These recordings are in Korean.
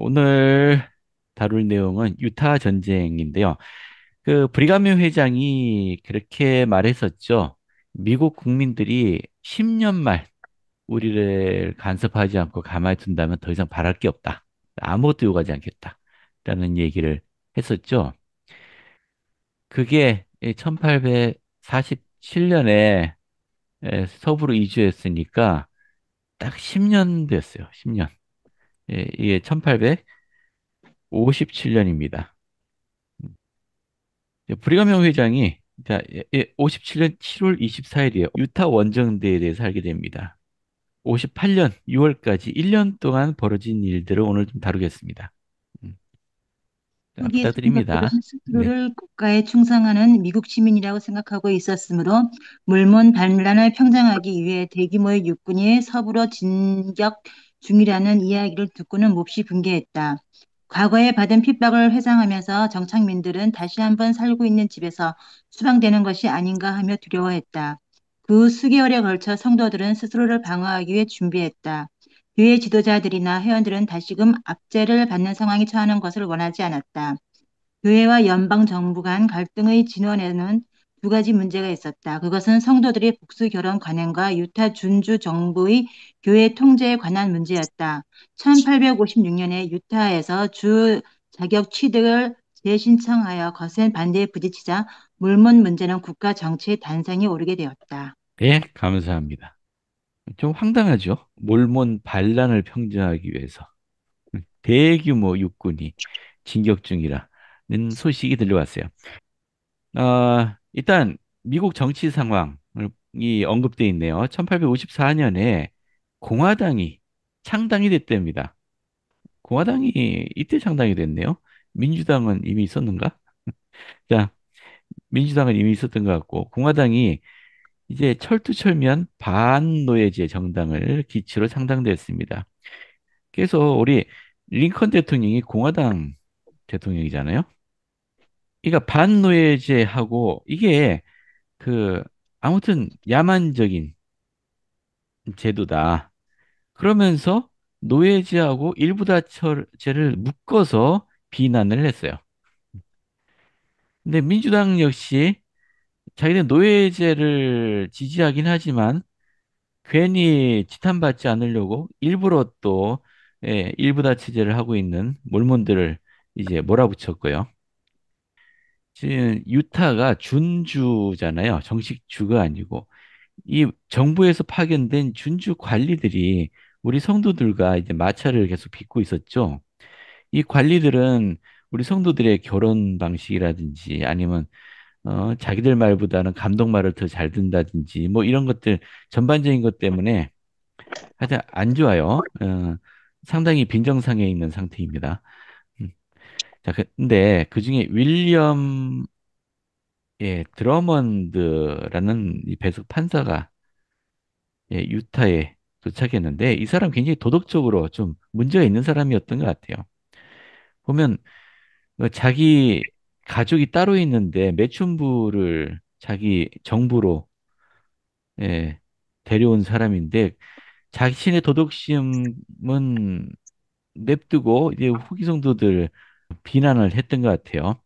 오늘 다룰 내용은 유타 전쟁인데요. 그 브리가미 회장이 그렇게 말했었죠. 미국 국민들이 10년 말 우리를 간섭하지 않고 가만히 둔다면 더 이상 바랄 게 없다. 아무것도 요구하지 않겠다. 라는 얘기를 했었죠. 그게 1847년에 서부로 이주했으니까 딱 10년 됐어요. 10년. 예, 이게 1857년입니다. 브리가명 회장이 자, 57년 7월 24일에 유타 원정대에 대해서 알게 됩니다. 58년 6월까지 1년 동안 벌어진 일들을 오늘 좀 다루겠습니다. 음. 자, 여기에 부탁드립니다. 생 스스로를 네. 국가에 충성하는 미국 시민이라고 생각하고 있었으므로 물문 반란을 평정하기 위해 대규모의 육군이 서부로 진격 중이라는 이야기를 듣고는 몹시 분개했다. 과거에 받은 핍박을 회상하면서 정착민들은 다시 한번 살고 있는 집에서 수방되는 것이 아닌가 하며 두려워했다. 그 수개월에 걸쳐 성도들은 스스로를 방어하기 위해 준비했다. 교회 지도자들이나 회원들은 다시금 압제를 받는 상황에 처하는 것을 원하지 않았다. 교회와 연방 정부 간 갈등의 진원에는 두 가지 문제가 있었다. 그것은 성도들의 복수 결혼 관행과 유타 준주 정부의 교회 통제에 관한 문제였다. 1856년에 유타에서 주 자격 취득을 재신청하여 거센 반대에 부딪히자 물문 문제는 국가 정치의 단상이 오르게 되었다. 예, 감사합니다. 좀 황당하죠? 물몬 반란을 평정하기 위해서 대규모 육군이 진격 중이라는 소식이 들려왔어요. 어, 일단 미국 정치 상황이 언급돼 있네요. 1854년에 공화당이 창당이 됐답니다. 공화당이 이때 창당이 됐네요. 민주당은 이미 있었는가? 자, 민주당은 이미 있었던 것 같고 공화당이 이제 철두철미한 반노예제 정당을 기치로 창당됐습니다. 그래서 우리 링컨 대통령이 공화당 대통령이잖아요. 그러니까 반노예제하고 이게 그 아무튼 야만적인 제도다. 그러면서 노예제하고 일부다처제를 묶어서 비난을 했어요. 근데 민주당 역시 자기는 노예제를 지지하긴 하지만 괜히 지탄받지 않으려고 일부러 또 예, 일부다체제를 하고 있는 몰몬들을 이제 몰아붙였고요. 유타가 준주잖아요. 정식 주가 아니고 이 정부에서 파견된 준주 관리들이 우리 성도들과 이제 마찰을 계속 빚고 있었죠. 이 관리들은 우리 성도들의 결혼 방식이라든지 아니면 어, 자기들 말보다는 감독 말을 더잘 듣는다든지 뭐 이런 것들 전반적인 것 때문에 하여튼 안 좋아요. 어, 상당히 빈정상에 있는 상태입니다. 자, 근데 그 중에 윌리엄 예, 드러먼드라는 이 배석 판사가 예, 유타에 도착했는데 이 사람 굉장히 도덕적으로 좀 문제가 있는 사람이었던 것 같아요. 보면 뭐 자기 가족이 따로 있는데 매춘부를 자기 정부로 예, 데려온 사람인데 자신의 도덕심은 냅두고 이제 후기 성도들 비난을 했던 것 같아요.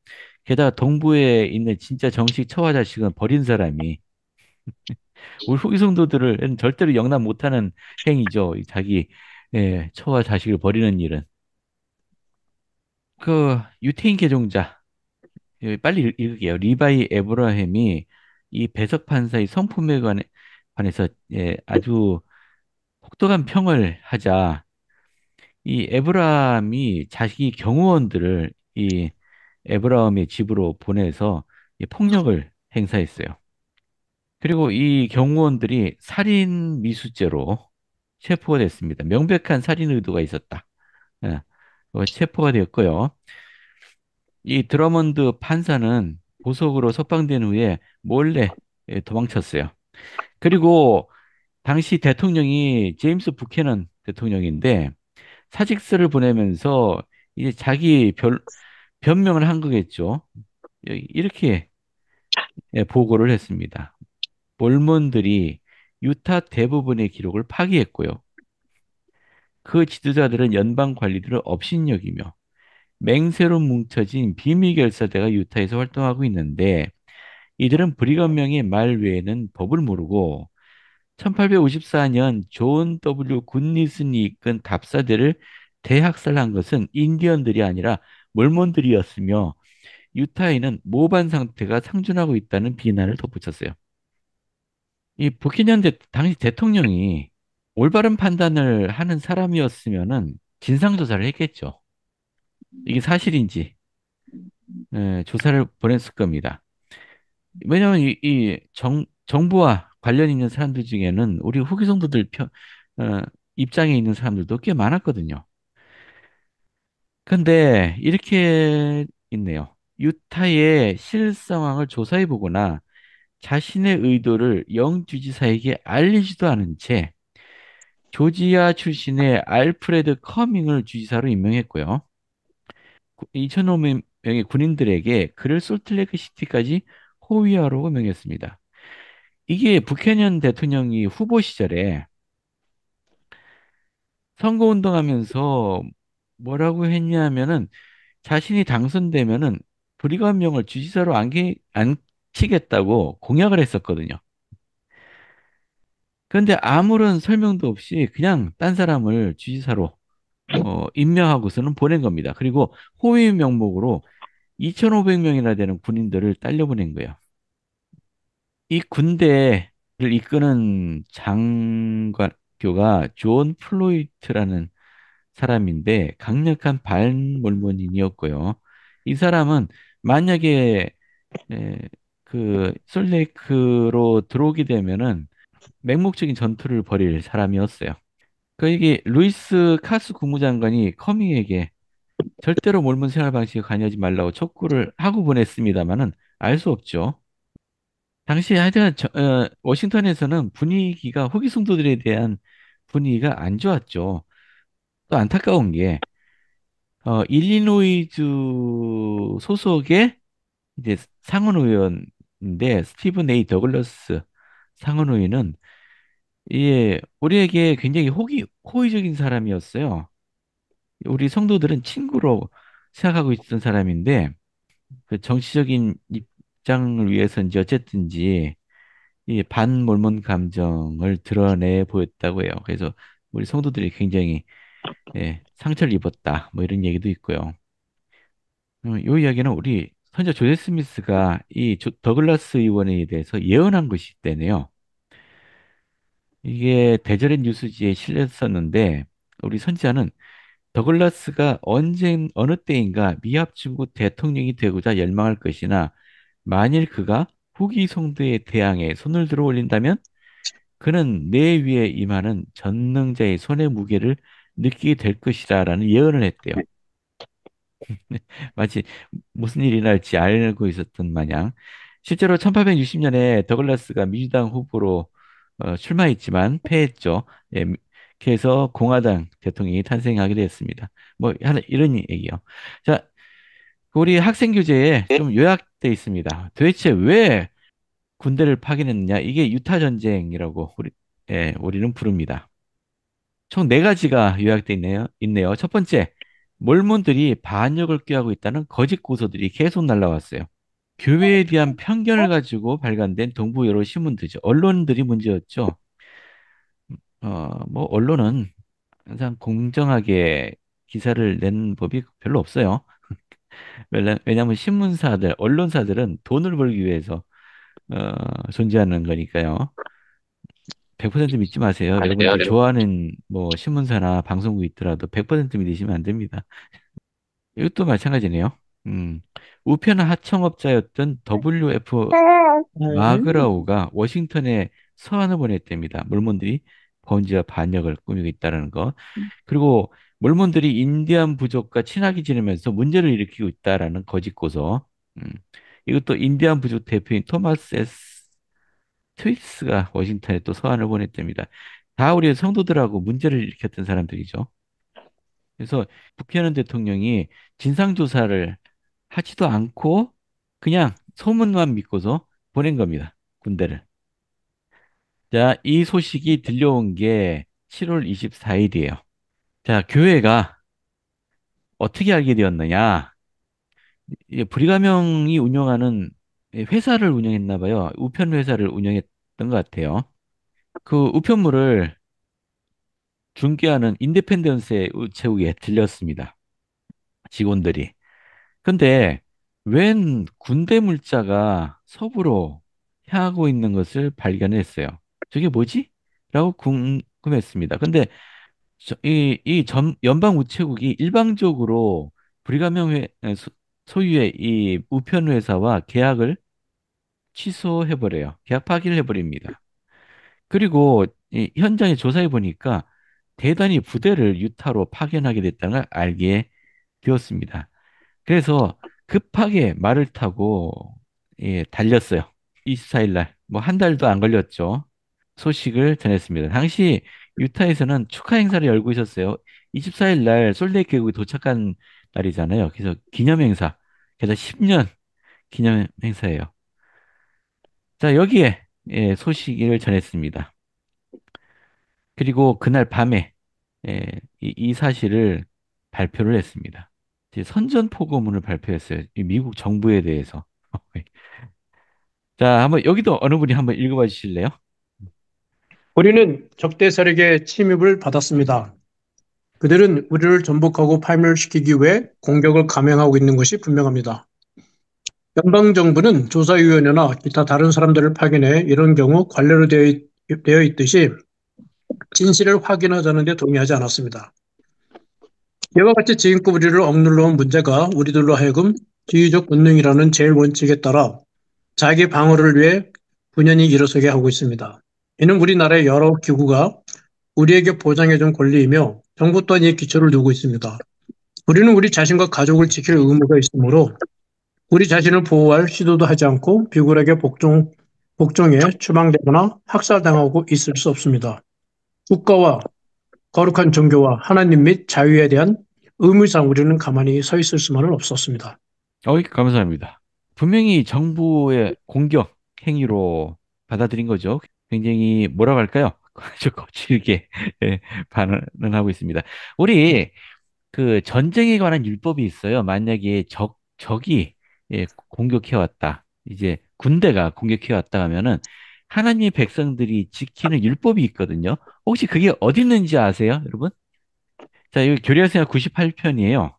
게다가 동부에 있는 진짜 정식 처화 자식은 버린 사람이 우리 후기 성도들을 절대로 영납 못하는 행위죠. 자기 예, 처와 자식을 버리는 일은 그 유태인 개종자 빨리 읽을게요. 리바이 에브라햄이 이 배석 판사의 성품에 관해, 관해서 예, 아주 혹독한 평을 하자 이 에브라함이 자기 경호원들을 이 에브라함의 집으로 보내서 이 폭력을 행사했어요. 그리고 이 경호원들이 살인 미수죄로 체포가 됐습니다. 명백한 살인 의도가 있었다. 예, 체포가 되었고요. 이 드러먼드 판사는 보석으로 석방된 후에 몰래 예, 도망쳤어요. 그리고 당시 대통령이 제임스 부캐넌 대통령인데 사직서를 보내면서 이제 자기 별, 변명을 한 거겠죠. 이렇게 예, 보고를 했습니다. 몰몬들이 유타 대부분의 기록을 파기했고요. 그 지도자들은 연방 관리들을 업신여기며 맹세로 뭉쳐진 비밀결사대가 유타에서 활동하고 있는데 이들은 브리건명의 말 외에는 법을 모르고 1854년 존 W. 굿니슨이 이끈 답사대를 대학살한 것은 인디언들이 아니라 몰몬들이었으며 유타인은 모반 상태가 상존하고 있다는 비난을 덧붙였어요. 이 부키년 대, 당시 대통령이 올바른 판단을 하는 사람이었으면은 진상 조사를 했겠죠. 이게 사실인지 에, 네, 조사를 보냈을 겁니다. 왜냐하면 이, 이 정, 정부와 관련 있는 사람들 중에는 우리 후기 성도들 편, 어, 입장에 있는 사람들도 꽤 많았거든요. 근데 이렇게 있네요. 유타의 실상황을 조사해 보거나 자신의 의도를 영 주지사에게 알리지도 않은 채 조지아 출신의 알프레드 커밍을 주지사로 임명했고요. 2,500명의 군인들에게 그를 솔트레크 시티까지 호위하라 명했습니다. 이게 부캐년 대통령이 후보 시절에 선거운동하면서 뭐라고 했냐면은 자신이 당선되면은 브리감명을 주지사로 안기, 안치겠다고 공약을 했었거든요. 그런데 아무런 설명도 없이 그냥 딴 사람을 주지사로 어, 임명하고서는 보낸 겁니다. 그리고 호위 명목으로 2,500명이나 되는 군인들을 딸려보낸 거예요. 이 군대를 이끄는 장관교가 존 플로이트라는 사람인데 강력한 반몰몬인이었고요. 이 사람은 만약에 에, 그 솔레이크로 들어오게 되면은 맹목적인 전투를 벌일 사람이었어요. 그 이게 루이스 카스 국무장관이 커밍에게 절대로 몰몬 생활 방식에 관여하지 말라고 촉구를 하고 보냈습니다만은 알 수 없죠. 당시 하여튼 저, 어, 워싱턴에서는 분위기가 호기 성도들에 대한 분위기가 안 좋았죠. 또 안타까운 게 어, 일리노이주 소속의 이제 상원 의원인데 스티븐 에이 더글러스 상원 의원은 예, 우리에게 굉장히 호기 호의적인 사람이었어요. 우리 성도들은 친구로 생각하고 있던 사람인데 그 정치적인 입입 장을 위해서인지 어쨌든지 이 반몰몬 감정을 드러내 보였다고 해요. 그래서 우리 성도들이 굉장히 예, 상처를 입었다 뭐 이런 얘기도 있고요. 음, 어, 이 이야기는 우리 선조 조제 스미스가 이 더글라스 의원에 대해서 예언한 것이 있대네요. 이게 대절의 뉴스지에 실렸었는데 우리 선지자는 더글라스가 언젠 어느 때인가 미합중국 대통령이 되고자 열망할 것이나 만일 그가 후기 성도의 대항에 손을 들어 올린다면 그는 내 위에 임하는 전능자의 손의 무게를 느끼게 될 것이라라는 예언을 했대요. 마치 무슨 일이 날지 알고 있었던 마냥 실제로 1860년에 더글라스가 민주당 후보로 어, 출마했지만 패했죠. 예, 그래서 공화당 대통령이 탄생하게 되었습니다. 뭐 하는 이런 얘기요. 자, 우리 학생 교재에 예? 좀 요약돼 있습니다. 도대체 왜 군대를 파견했느냐? 이게 유타 전쟁이라고 우리 예, 우리는 부릅니다. 총 네 가지가 요약돼 있네요. 있네요. 첫 번째, 몰몬들이 반역을 꾀하고 있다는 거짓 고소들이 계속 날라왔어요. 교회에 대한 편견을 가지고 발간된 동부 여러 신문들이죠. 언론들이 문제였죠. 어, 뭐 언론은 항상 공정하게 기사를 낸 법이 별로 없어요. 왜냐- 하면 신문사들, 언론사들은 돈을 벌기 위해서 어, 존재하는 거니까요. 100% 믿지 마세요. 아, 여러분들 좋아하는 뭐 신문사나 방송국 있더라도 100% 믿으시면 안 됩니다. 이것도 마찬가지네요. 음. 우편 하청업자였던 WF 마그라우가 워싱턴에 서한을 보냈답니다. 물문들이 범죄와 반역을 꾸미고 있다는 것. 음. 그리고 몰몬들이 인디안 부족과 친하게 지내면서 문제를 일으키고 있다라는 거짓 고소. 음. 이것도 인디안 부족 대표인 토마스 에스 트위스가 워싱턴에 또 서한을 보냈답니다. 다우리 성도들하고 문제를 일으켰던 사람들이죠. 그래서 부캐넌 대통령이 진상조사를 하지도 않고 그냥 소문만 믿고서 보낸 겁니다. 군대를. 자, 이 소식이 들려온 게 7월 24일이에요. 자, 교회가 어떻게 알게 되었느냐? 브리가명이 운영하는 회사를 운영했나 봐요. 우편 회사를 운영했던 것 같아요. 그 우편물을 중개하는 인디펜던스의 우체국에 들렸습니다. 직원들이. 근데 웬 군대 물자가 서부로 향하고 있는 것을 발견했어요. 저게 뭐지? 라고 궁금했습니다. 근데 이, 이 연방 우체국이 일방적으로 불가명 회, 소- 소유의 이 우편 회사와 계약을 취소해버려요. 계약 파기를 해버립니다. 그리고 이 현장에 조사해 보니까 대단히 부대를 유타로 파견하게 됐다는 걸 알게 되었습니다. 그래서 급하게 말을 타고 예, 달렸어요. 24일 날, 뭐 한 달도 안 걸렸죠. 소식을 전했습니다. 당시 유타에서는 축하 행사를 열고 있었어요. 24일 날 솔레이 계곡에 도착한 날이잖아요. 그래서 기념 행사. 게다 10년 기념 행사예요. 자, 여기에 예, 소식을 전했습니다. 그리고 그날 밤에 예, 이, 이, 사실을 발표를 했습니다. 선전포고문을 발표했어요. 미국 정부에 대해서. 자, 한번 여기도 어느 분이 한번 읽어봐 주실래요? 우리는 적대 세력의 침입을 받았습니다. 그들은 우리를 전복하고 파멸시키기 위해 공격을 감행하고 있는 것이 분명합니다. 연방정부는 조사위원회나 기타 다른 사람들을 파견해 이런 경우 관례로 되어 있듯이 진실을 확인하자는 데 동의하지 않았습니다. 이와 같이 지금껏 우리를 억눌러 온 문제가 우리들로 하여금 지휘적 본능이라는 제일 원칙에 따라 자기 방어를 위해 분연히 일어서게 하고 있습니다. 이는 우리나라의 여러 기구가 우리에게 보장해준 권리이며 정부 또한 이 기초를 두고 있습니다. 우리는 우리 자신과 가족을 지킬 의무가 있으므로 우리 자신을 보호할 시도도 하지 않고 비굴하게 복종, 복종해 추방되거나 학살당하고 있을 수 없습니다. 국가와 거룩한 종교와 하나님 및 자유에 대한 의무상 우리는 가만히 서 있을 수만은 없었습니다. 어이, 감사합니다. 분명히 정부의 공격 행위로 받아들인 거죠. 굉장히 뭐라고 할까요? 아주 거칠게 예, 반응을 하고 있습니다. 우리 네. 그 전쟁에 관한 율법이 있어요. 만약에 적 적이 예, 공격해 왔다. 이제 군대가 공격해 왔다 하면은 하나님의 백성들이 지키는 율법이 있거든요. 혹시 그게 어디 있는지 아세요, 여러분? 자, 여기 교리학생활 98편이에요.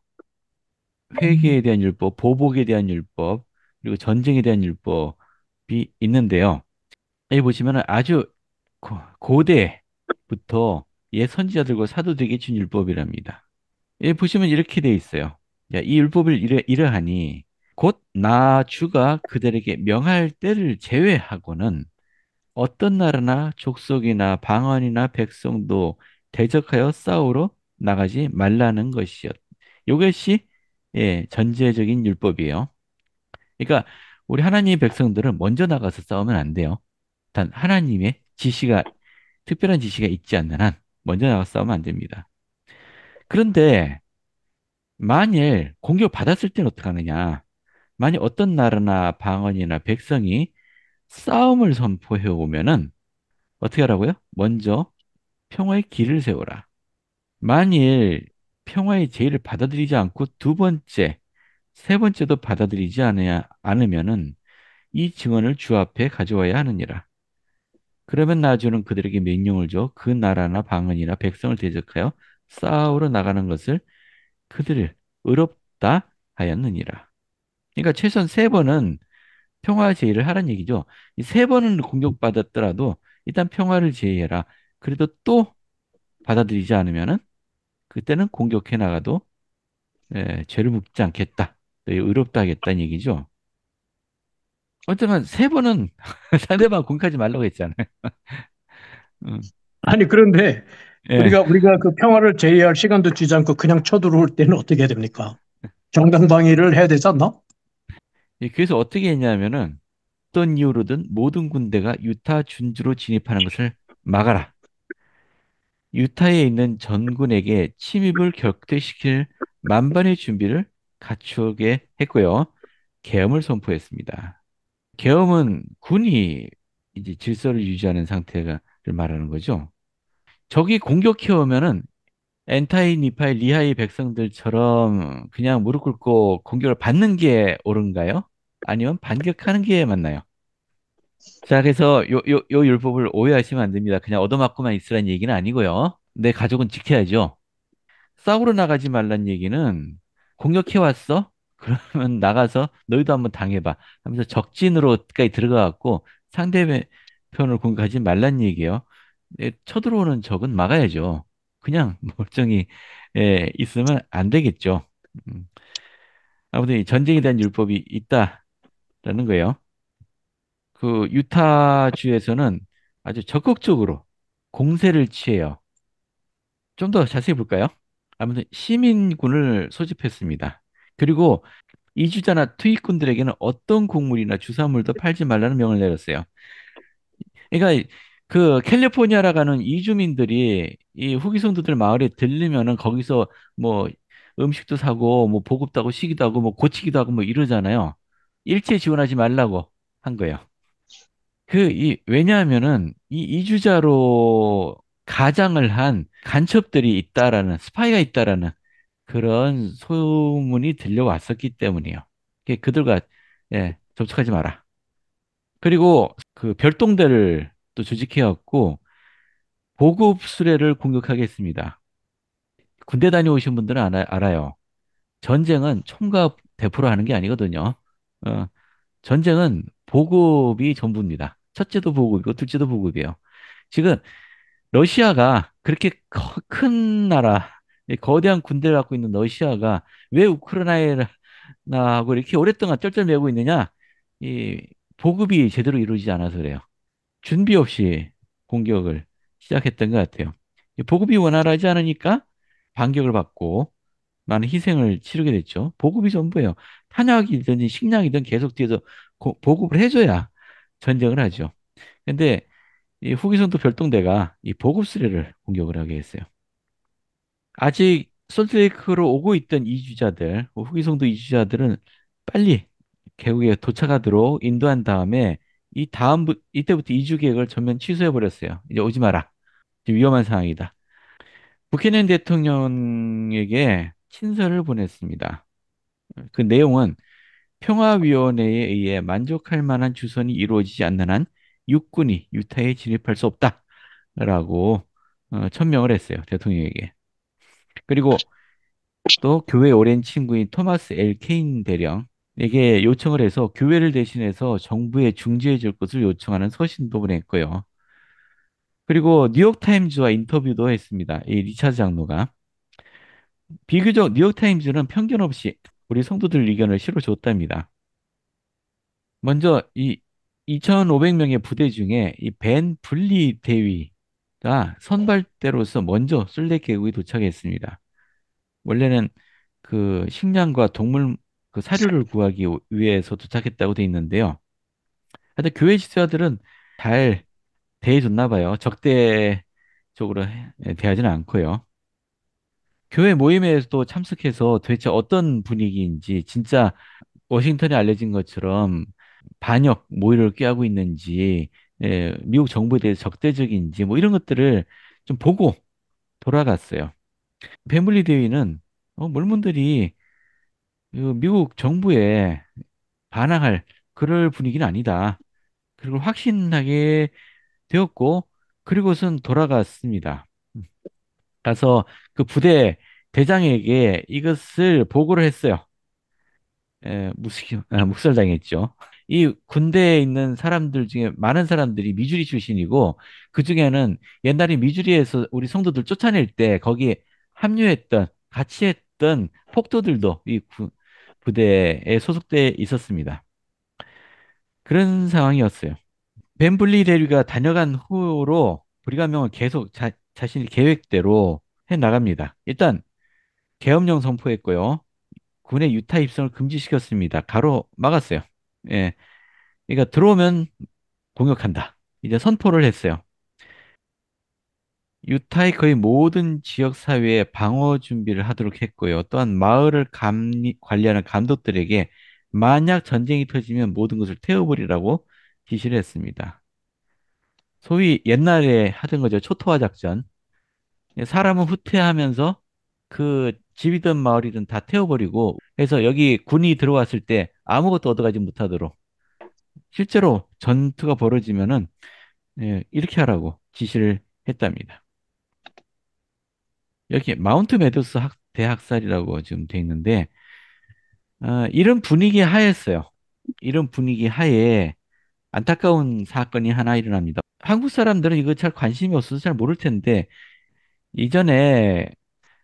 회개에 음. 대한 율법, 보복에 대한 율법, 그리고 전쟁에 대한 율법이 있는데요. 여기 보시면 아주 고, 대부터예 선지자들과 사도들에게 준 율법이랍니다. 예 보시면 이렇게 돼 있어요. 야, 이 율법을 이래, 이러하니 곧 나 주가 그들에게 명할 때를 제외하고는 어떤 나라나 족속이나 방언이나 백성도 대적하여 싸우러 나가지 말라는 것이었. 이것이 예, 전제적인 율법이에요. 그러니까 우리 하나님의 백성들은 먼저 나가서 싸우면 안 돼요. 못 하나님의 지시가 특별한 지시가 있지 않는 한 먼저 나가 싸우면 안 됩니다. 그런데 만일 공격 받았을 때는 어떡 하느냐? 만일 어떤 나라나 방언이나 백성이 싸움을 선포해 오면은 어떻게 하라고요? 먼저 평화의 길을 세워라. 만일 평화의 제의를 받아들이지 않고 두 번째, 세 번째도 받아들이지 않으면은 이 증언을 주 앞에 가져와야 하느니라. 그러면 나주는 그들에게 명령을 줘 그 나라나 방언이나 백성을 대적하여 싸우러 나가는 것을 그들을 의롭다 하였느니라. 그러니까 최소한 세 번은 평화 제의를 하란 얘기죠. 이 세 번은 공격받았더라도 일단 평화를 제의해라. 그래도 또 받아들이지 않으면은 그때는 공격해 나가도 예, 죄를 묻지 않겠다. 의롭다 하겠다는 얘기죠. 어쨌든 세 번은 상대방 공격하지 말라고 했잖아요. 음. 아니 그런데 예. 우리가 우리가 그 평화를 제의할 시간도 주지 않고 그냥 쳐들어올 때는 어떻게 해야 됩니까? 정당 방위를 해야 되지 않나? 예, 그래서 어떻게 했냐면은 어떤 이유로든 모든 군대가 유타 준주로 진입하는 것을 막아라. 유타에 있는 전군에게 침입을 격퇴시킬 만반의 준비를 갖추게 했고요. 계엄을 선포했습니다. 계엄은 군이 이제 질서를 유지하는 상태를 말하는 거죠. 적이 공격해 오면은 엔타이 니파이 리하이 백성들처럼 그냥 무릎 꿇고 공격을 받는 게 옳은가요? 아니면 반격하는 게 맞나요? 자, 그래서 요, 요, 요 율법을 오해하시면 안 됩니다. 그냥 얻어맞고만 있으란 얘기는 아니고요. 내 가족은 지켜야죠. 싸우러 나가지 말란 얘기는 공격해 왔어? 그러면 나가서 너희도 한번 당해봐 하면서 적진으로까지 들어가갖고 상대편을 공격하지 말란 얘기예요. 예, 쳐들어오는 적은 막아야죠. 그냥 멀쩡히 예, 있으면 안 되겠죠. 음. 아무튼 전쟁에 대한 율법이 있다라는 거예요. 그 유타주에서는 아주 적극적으로 공세를 취해요. 좀 더 자세히 볼까요? 아무튼 시민군을 소집했습니다. 그리고 이주자나 투입꾼들에게는 어떤 곡물이나 주사물도 네. 팔지 말라는 명을 내렸어요. 그러니까 그 캘리포니아라 가는 이주민들이 이 후기성도들 마을에 들리면은 거기서 뭐 음식도 사고 뭐 보급도 하고 시기도 하고 뭐 고치기도 하고 뭐 이러잖아요. 일체 지원하지 말라고 한 거예요. 그 이 왜냐하면은 이 이주자로 가장을 한 간첩들이 있다라는 스파이가 있다라는 그런 소문이 들려왔었기 때문이에요. 그들과 예, 접촉하지 마라. 그리고 그 별동대를 또 조직해왔고 보급 수레를 공격하겠습니다. 군대 다녀오신 분들은 아, 알아, 요 전쟁은 총과 대포로 하는 게 아니거든요. 어, 전쟁은 보급이 전부입니다. 첫째도 보급이고 둘째도 보급이에요. 지금 러시아가 그렇게 큰 나라, 거대한 군대를 갖고 있는 러시아가 왜 우크라이나하고 이렇게 오랫동안 쩔쩔매고 있느냐? 이 보급이 제대로 이루어지지 않아서 그래요. 준비 없이 공격을 시작했던 것 같아요. 보급이 원활하지 않으니까 반격을 받고 많은 희생을 치르게 됐죠. 보급이 전부예요. 탄약이든 식량이든 계속 뒤에서 고, 보급을 해줘야 전쟁을 하죠. 근데 이 후기선도 별동대가 이 보급 수레를 공격을 하게 했어요. 아직 솔트레이크로 오고 있던 이주자들, 뭐 후기성도 이주자들은 빨리 개국에 도착하도록 인도한 다음에 이 다음 이때부터 이주 계획을 전면 취소해 버렸어요. 이제 오지 마라. 이제 위험한 상황이다. 부케넨 대통령에게 친서를 보냈습니다. 그 내용은 평화위원회에 의해 만족할 만한 주선이 이루어지지 않는 한 육군이 유타에 진입할 수 없다라고 어, 천명을 했어요. 대통령에게. 그리고 그렇죠. 또 교회 오랜 친구인 토마스 엘 케인 대령에게 요청을 해서 교회를 대신해서 정부에 중지해 줄 것을 요청하는 서신도 보냈고요. 그리고 뉴욕타임즈와 인터뷰도 했습니다. 이 리차드 장로가. 비교적 뉴욕타임즈는 편견 없이 우리 성도들 의견을 실어줬답니다. 먼저 이 2,500명의 부대 중에 이벤 분리 대위 가 선발대로서 먼저 순례 계곡에 도착했습니다. 원래는 그 식량과 동물 그 사료를 구하기 위해서 도착했다고 돼 있는데요. 하여튼 교회 지도자들은 잘 대해줬나 봐요. 적대적으로 예, 대하지는 않고요. 교회 모임에도 참석해서 도대체 어떤 분위기인지 진짜 워싱턴에 알려진 것처럼 반역 모의를 꾀하고 있는지 예, 미국 정부에 대해서 적대적인지 뭐 이런 것들을 좀 보고 돌아갔어요. 패밀리 대위는 어, 몰문들이 미국 정부에 반항할 그럴 분위기는 아니다. 그리고 확신하게 되었고 그리고선 돌아갔습니다. 가서 그 부대 대장에게 이것을 보고를 했어요. 에, 무 묵, 아, 묵살당했죠. 이 군대에 있는 사람들 중에 많은 사람들이 미주리 출신이고 그 중에는 옛날에 미주리에서 우리 성도들 쫓아낼 때 거기에 합류했던 같이 했던 폭도들도 이 구, 부대에 소속돼 있었습니다. 그런 상황이었어요. 벤블리 대리가 다녀간 후로 불리가명은 계속 자, 자신의 계획대로 해 나갑니다. 일단 계엄령 선포했고요. 군의 유타 입성을 금지시켰습니다. 가로 막았어요. 예. 그러니까 들어오면 공격한다. 이제 선포를 했어요. 유타의 거의 모든 지역 사회에 방어 준비를 하도록 했고요. 또한 마을을 감리, 관리하는 감독들에게 만약 전쟁이 터지면 모든 것을 태워버리라고 지시를 했습니다. 소위 옛날에 하던 거죠. 초토화 작전. 예, 사람은 후퇴하면서 그 집이든 마을이든 다 태워버리고 해서 여기 군이 들어왔을 때 아무것도 얻어가지 못하도록 실제로 전투가 벌어지면은 예, 이렇게 하라고 지시를 했답니다. 여기 마운트 메도스 대학살이라고 지금 돼 있는데 어, 이런 분위기 하였어요. 이런 분위기 하에 안타까운 사건이 하나 일어납니다. 한국 사람들은 이거 잘 관심이 없어서 잘 모를 텐데 이전에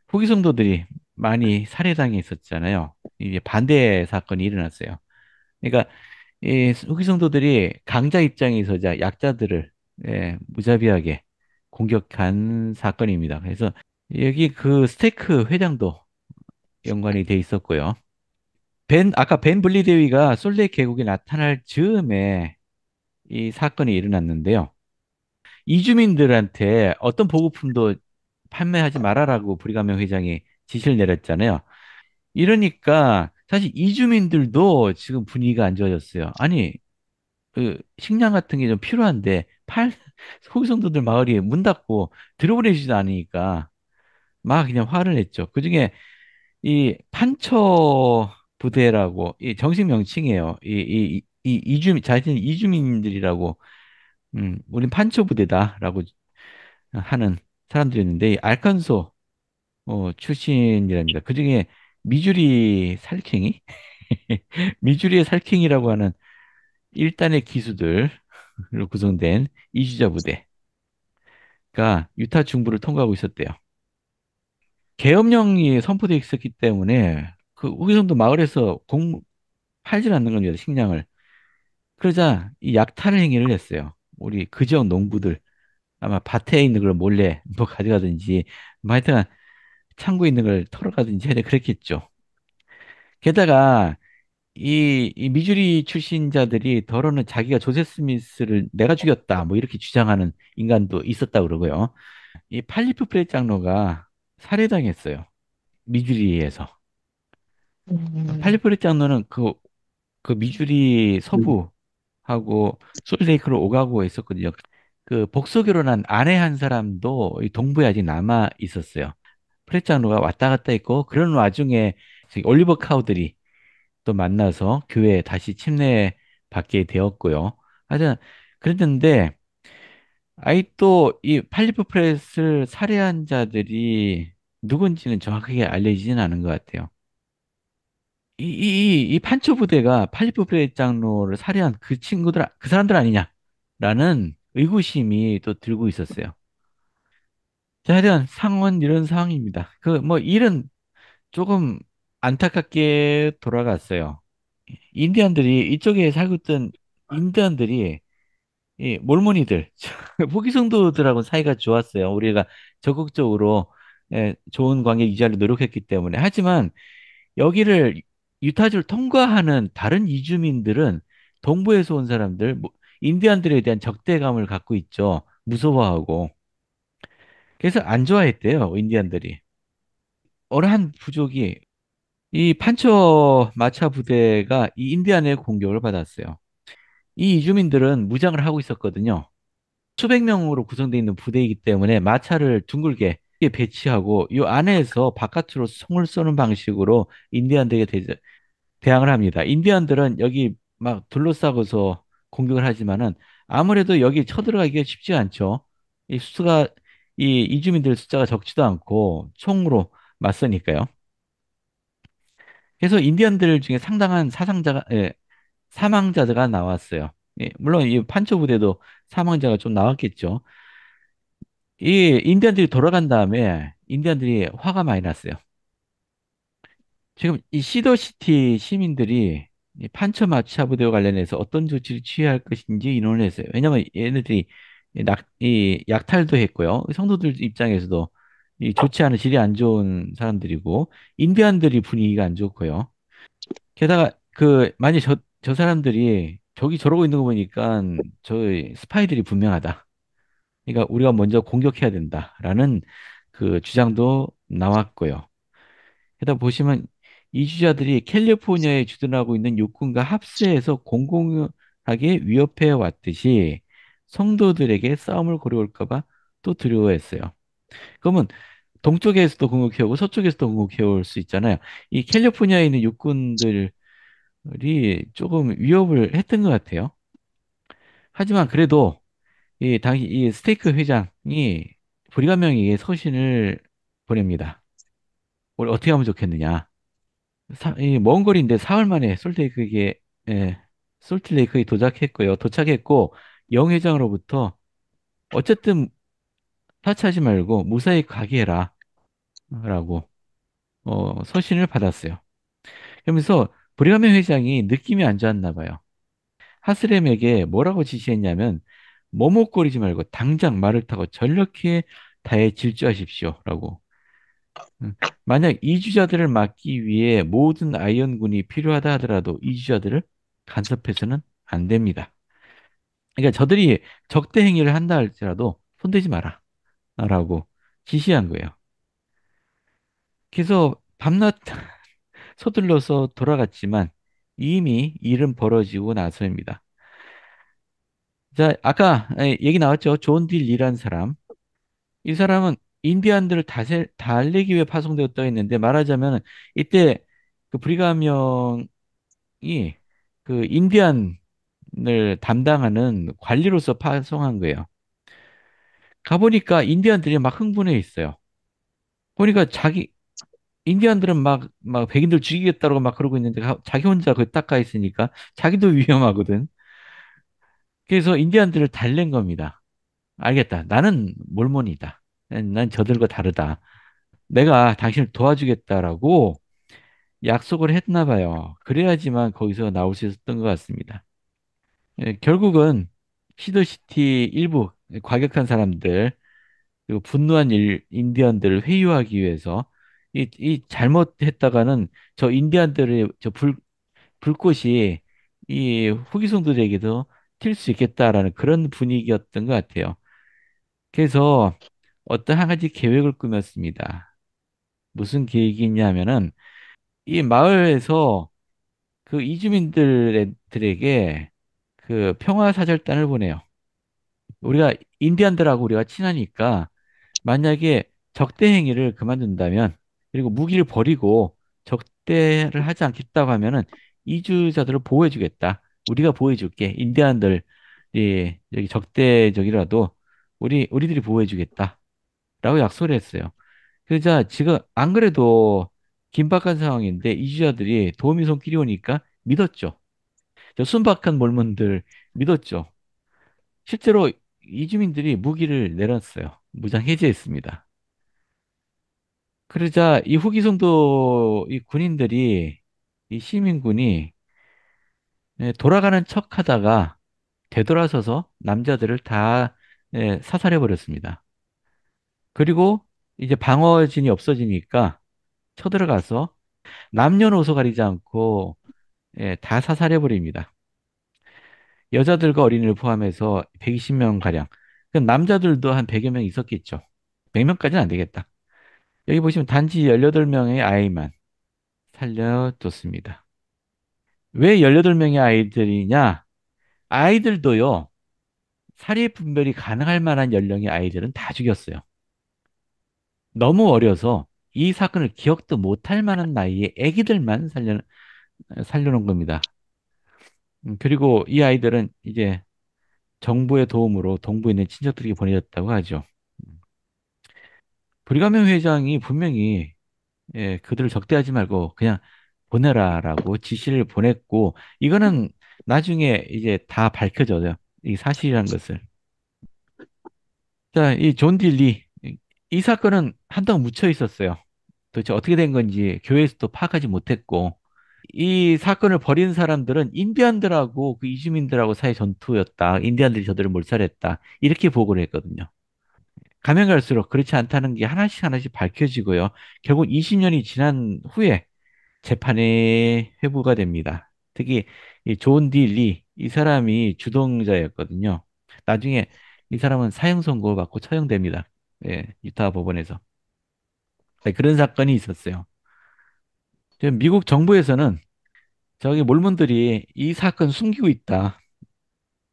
후기성도들이 많이 살해당했었잖아요. 이제 반대 사건이 일어났어요. 그러니까 이 후기성도들이 강자 입장에 서 약자들을 예, 무자비하게 공격한 사건입니다. 그래서 여기 그 스테크 회장도 연관이 돼 있었고요. 벤 아까 벤 블리 대위가 솔레 계곡에 나타날 즈음에 이 사건이 일어났는데요. 이주민들한테 어떤 보급품도 판매하지 말아라고 브리가명 회장이 지시를 내렸잖아요. 이러니까 사실 이주민들도 지금 분위기가 안 좋아졌어요. 아니, 그 식량 같은 게 좀 필요한데 팔 소위성도들 마을이 문 닫고 들어오려지도 않으니까 막 그냥 화를 냈죠. 그중에 이 판처 부대라고 이 정식 명칭이에요. 이 이 이 이주민 자신 이주민들이라고 음, 우린 판처 부대다라고 하는 사람들이었는데 알칸소 어, 출신이랍니다. 그 중에 미주리 살쾡이? 미주리의 살쾡이라고 하는 일단의 기수들로 구성된 이주자 부대가 유타 중부를 통과하고 있었대요. 계엄령이 선포되어 있었기 때문에 그 후기성도 마을에서 공 팔질 않는 겁니다. 식량을. 그러자 이 약탈 행위를 했어요. 우리 그 지역 농부들 아마 밭에 있는 걸 몰래 뭐 가져가든지 뭐 하여튼 창고에 있는 걸 털어가든지 해야 돼. 그랬겠죠 게다가 이, 이 미주리 출신자들이 더러는 자기가 조세 스미스를 내가 죽였다 뭐 이렇게 주장하는 인간도 있었다 그러고요. 이 팔리프 프렛 장로가 살해당했어요. 미주리에서. 음. 팔리프 프렛 장로는 그, 그 미주리 서부하고 음. 솔레이크로 오가고 있었거든요. 그 복수결혼한 아내 한 사람도 이 동부에 아직 남아 있었어요. 프레차노가 왔다 갔다 했고 그런 와중에 올리버 카우들이 또 만나서 교회에 다시 침례 받게 되었고요. 하여튼 그랬는데 아이 또 이 팔리프 프레스를 살해한 자들이 누군지는 정확하게 알려지진 않은 것 같아요. 이, 이, 이 판초 부대가 팔리프 프레스 장로를 살해한 그 친구들, 그 사람들 아니냐라는 의구심이 또 들고 있었어요. 자, 하여튼 상황은 이런 상황입니다. 그 뭐 일은 조금 안타깝게 돌아갔어요. 인디언들이 이쪽에 살고 있던 인디언들이 이 몰모니들, 호기성도들하고 사이가 좋았어요. 우리가 적극적으로 예, 좋은 관계 유지하려 노력했기 때문에. 하지만 여기를 유타주를 통과하는 다른 이주민들은 동부에서 온 사람들, 뭐 인디언들에 대한 적대감을 갖고 있죠. 무서워하고. 그래서 안 좋아했대요, 인디언들이 어한 부족이 이판초 마차 부대가 이 인디안의 공격을 받았어요. 이 이주민들은 무장을 하고 있었거든요. 수백 명으로 구성되어 있는 부대이기 때문에 마차를 둥글게 배치하고 이 안에서 바깥으로 총을 쏘는 방식으로 인디안들에게 대, 대항을 합니다. 인디안들은 여기 막 둘러싸고서 공격을 하지만은 아무래도 여기 쳐들어가기가 쉽지 않죠. 이 수가 이 이주민들 숫자가 적지도 않고 총으로 맞서니까요. 그래서 인디언들 중에 상당한 사상자가 예, 사망자가 나왔어요. 예, 물론 이 판초 부대도 사망자가 좀 나왔겠죠. 이 인디언들이 돌아간 다음에 인디언들이 화가 많이 났어요. 지금 이시도시티 시민들이 판초 마차 부대와 관련해서 어떤 조치를 취해야 할 것인지 의논을 했어요. 왜냐하면 얘네들이 낙, 이 약탈도 했고요. 성도들 입장에서도 이 좋지 않은 질이 안 좋은 사람들이고 인디안들이 분위기가 안 좋고요. 게다가 그 만약 저저 사람들이 저기 저러고 있는 거 보니까 저희 스파이들이 분명하다. 그러니까 우리가 먼저 공격해야 된다라는 그 주장도 나왔고요. 게다가 보시면 이주자들이 캘리포니아에 주둔하고 있는 육군과 합세해서 공공하게 위협해 왔듯이 성도들에게 싸움을 고려올까봐 또 두려워했어요. 그러면 동쪽에서도 공격해오고 서쪽에서도 공격해올 수 있잖아요. 이 캘리포니아에 있는 육군들이 조금 위협을 했던 것 같아요. 하지만 그래도 이 당시 이 스테이크 회장이 브리가명에게 서신을 보냅니다. 우리 어떻게 하면 좋겠느냐. 사, 먼 거리인데 사흘 만에 솔트레이크 에, 예, 솔트레이크에 도착했고요. 도착했고 영 회장으로부터 어쨌든 사치하지 말고 무사히 가게 해라. 라고 어, 서신을 받았어요. 그러면서 브리가멘 회장이 느낌이 안 좋았나 봐요. 하스렘에게 뭐라고 지시했냐면 머뭇거리지 말고 당장 말을 타고 전력해 다에 질주하십시오라고. 음, 만약 이주자들을 막기 위해 모든 아이언군이 필요하다 하더라도 이주자들을 간섭해서는 안 됩니다. 그러니까 저들이 적대 행위를 한다 할지라도 손대지 마라. 라고 지시한 거예요. 그래서 밤낮 서둘러서 돌아갔지만 이미 일은 벌어지고 나서입니다. 자, 아까 얘기 나왔죠. 존 딜이라는 사람. 이 사람은 인디안들을 다세, 달리기 위해 파송되었다 했는데 말하자면 이때 그 브리감형이 그 인디안 인디언을 담당하는 관리로서 파송한 거예요. 가보니까 인디언들이 막 흥분해 있어요. 보니까 자기, 인디언들은 막, 막 백인들 죽이겠다고 막 그러고 있는데 자기 혼자 그 닦아 있으니까 자기도 위험하거든. 그래서 인디언들을 달랜 겁니다. 알겠다. 나는 몰몬이다. 난 저들과 다르다. 내가 당신을 도와주겠다라고 약속을 했나 봐요. 그래야지만 거기서 나올 수 있었던 것 같습니다. 예, 결국은 시드시티 일부 과격한 사람들 그리고 분노한 일, 인디언들을 회유하기 위해서 이, 이 잘못했다가는 저 인디언들의 저 불, 불꽃이 이 후기성들에게도 튈 수 있겠다라는 그런 분위기였던 것 같아요. 그래서 어떤 한 가지 계획을 꾸몄습니다. 무슨 계획이냐면은 이 마을에서 그 이주민들에게 그 평화사절단을 보내요. 우리가 인디언들하고 우리가 친하니까 만약에 적대 행위를 그만둔다면 그리고 무기를 버리고 적대를 하지 않겠다고 하면은 이주자들을 보호해주겠다. 우리가 보호해줄게. 인디언들이 여기 적대적이라도 우리 우리들이 보호해주겠다라고 약속을 했어요. 그러자 지금 안 그래도 긴박한 상황인데 이주자들이 도우미 손길이 오니까 믿었죠. 저 그 순박한 몰몬들 믿었죠. 실제로 이주민들이 무기를 내렸어요. 무장 해제했습니다. 그러자 이 후기 성도 이 군인들이 이 시민군이 예, 돌아가는 척 하다가 되돌아서서 남자들을 다 예, 사살해 버렸습니다. 그리고 이제 방어진이 없어지니까 쳐들어가서 남녀노소 가리지 않고 예, 다 사살해버립니다. 여자들과 어린이를 포함해서 120명가량. 그러니까 남자들도 한 100여 명 있었겠죠. 100명까지는 안 되겠다. 여기 보시면 단지 18명의 아이만 살려뒀습니다. 왜 18명의 아이들이냐? 아이들도요, 살해 분별이 가능할 만한 연령의 아이들은 다 죽였어요. 너무 어려서 이 사건을 기억도 못할 만한 나이에 아기들만 살려, 살려놓은 겁니다. 음, 그리고 이 아이들은 이제 정부의 도움으로 동부에 있는 친척들에게 보내졌다고 하죠. 브리가멘 음. 회장이 분명히 예, 그들을 적대하지 말고 그냥 보내라라고 지시를 보냈고 이거는 나중에 이제 다 밝혀져요. 이 사실이라는 것을. 자, 이 존 딜리 이 사건은 한동안 묻혀 있었어요. 도대체 어떻게 된 건지 교회에서도 파악하지 못했고 이 사건을 벌인 사람들은 인디언들하고그 이주민들하고 사이 전투였다. 인디언들이 저들을 몰살했다. 이렇게 보고를 했거든요. 가면 갈수록 그렇지 않다는 게 하나씩 하나씩 밝혀지고요. 결국 20년이 지난 후에 재판에 회부가 됩니다. 특히 이존딜 리, 이 사람이 주동자였거든요. 나중에 이 사람은 사형 선고 받고 처형됩니다. 예, 유타 법원에서. 네, 그런 사건이 있었어요. 지금 미국 정부에서는 저기 몰몬들이 이 사건 숨기고 있다.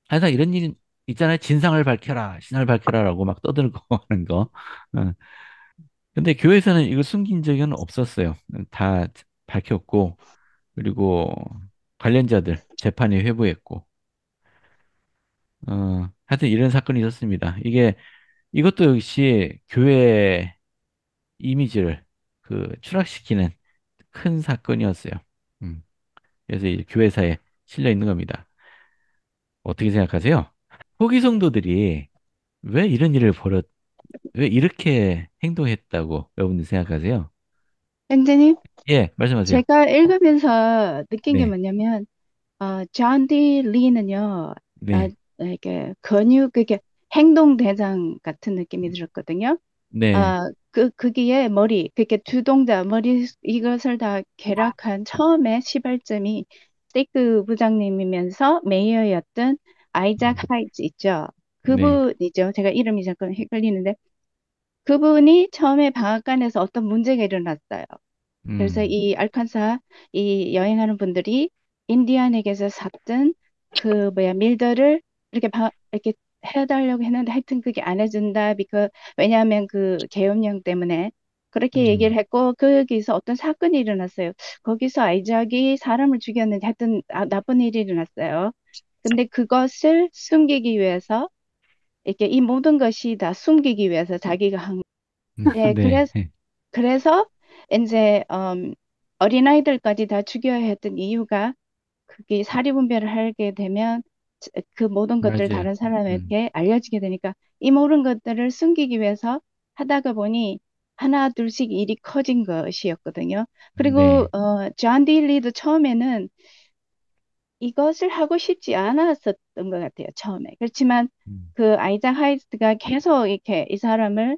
항상 이런 일 있잖아요. 진상을 밝혀라, 신을 밝혀라라고 막 떠들고 하는 거. 어. 근데 교회에서는 이거 숨긴 적은 없었어요. 다 밝혔고, 그리고 관련자들 재판에 회부했고. 어, 하여튼 이런 사건이 있었습니다. 이게 이것도 역시 교회 이미지를 그 추락시키는 큰 사건이었어요. 음. 그래서 이제 교회사에 실려 있는 겁니다. 어떻게 생각하세요? 호기 성도들이 왜 이런 일을 벌였, 왜 이렇게 행동했다고 여러분들 생각하세요? 앤드님, 예, 말씀하세요. 제가 읽으면서 느낀 게 네. 뭐냐면, 어, 존 D. 리는요, 네. 아, 네, 이게 근육, 이게 행동 대장 같은 느낌이 들었거든요. 네, 아, 그, 그기에 머리, 그렇게 두 동자, 머리, 이것을 다 계략한 처음에 시발점이 스테이크 부장님이면서 메이어였던 아이작 음. 하이즈 있죠. 네. 그분이죠. 네. 제가 이름이 잠깐 헷갈리는데 그분이 처음에 방앗간에서 어떤 문제가 일어났어요. 음. 그래서 이 알칸사 이 여행하는 분들이 인디안에게서 샀던 그 뭐야 밀더를 이렇게 방, 이렇게 해달라고 했는데 하여튼 그게 안 해준다. 그 왜냐하면 그 계엄령 때문에 그렇게 음. 얘기를 했고 거기서 어떤 사건이 일어났어요. 거기서 아이작이 사람을 죽였는데 하여튼 아, 나쁜 일이 일어났어요. 근데 그것을 숨기기 위해서 이렇게 이 모든 것이 다 숨기기 위해서 자기가 한 네, 네. 그래서 네. 그래서 이제 음, 어린아이들까지 다 죽여야 했던 이유가 그게 사리분별을 하게 되면 그 모든 것들을 알지. 다른 사람에게 음. 알려지게 되니까 이 모든 것들을 숨기기 위해서 하다가 보니 하나 둘씩 일이 커진 것이었거든요. 그리고 네. 어, 존 딜리도 처음에는 이것을 하고 싶지 않았었던 것 같아요, 처음에. 그렇지만 음. 그아이자 하이스트가 계속 이렇게 이 사람을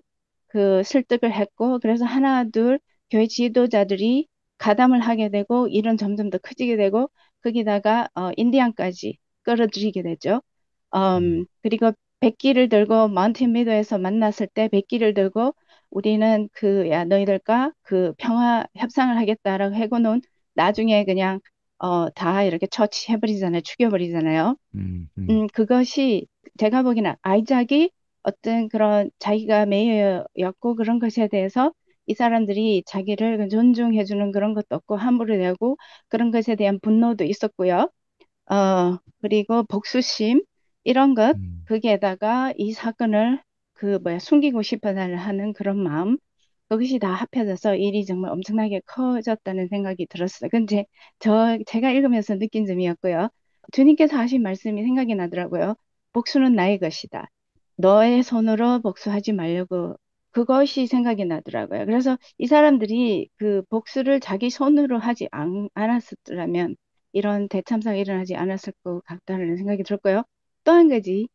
그 설득을 했고, 그래서 하나, 둘 교회 지도자들이 가담을 하게 되고, 일은 점점 더 커지게 되고, 거기다가 어, 인디안까지 끌어들이게 되죠. 음, 음, 그리고 백기를 들고 마운틴 미도에서 만났을 때 백기를 들고 우리는 그 야 너희들과 그 평화 협상을 하겠다라고 해고놓은 나중에 그냥 어 다 이렇게 처치해버리잖아요 죽여버리잖아요 음, 음. 음, 그것이 제가 보기에는 아이작이 어떤 그런 자기가 메이였고 그런 것에 대해서 이 사람들이 자기를 존중해주는 그런 것도 없고 함부로 되고 그런 것에 대한 분노도 있었고요 어, 그리고 복수심 이런 것 음. 거기에다가 이 사건을 그 뭐야 숨기고 싶어 하는 그런 마음 그것이 다 합해져서 일이 정말 엄청나게 커졌다는 생각이 들었어요. 근데 저 제가 읽으면서 느낀 점이었고요. 주님께서 하신 말씀이 생각이 나더라고요. 복수는 나의 것이다. 너의 손으로 복수하지 말려고 그것이 생각이 나더라고요. 그래서 이 사람들이 그 복수를 자기 손으로 하지 않, 않았었더라면 이런 대참사가 일어나지 않았을 것 같다는 생각이 들었고요. 또 한 가지,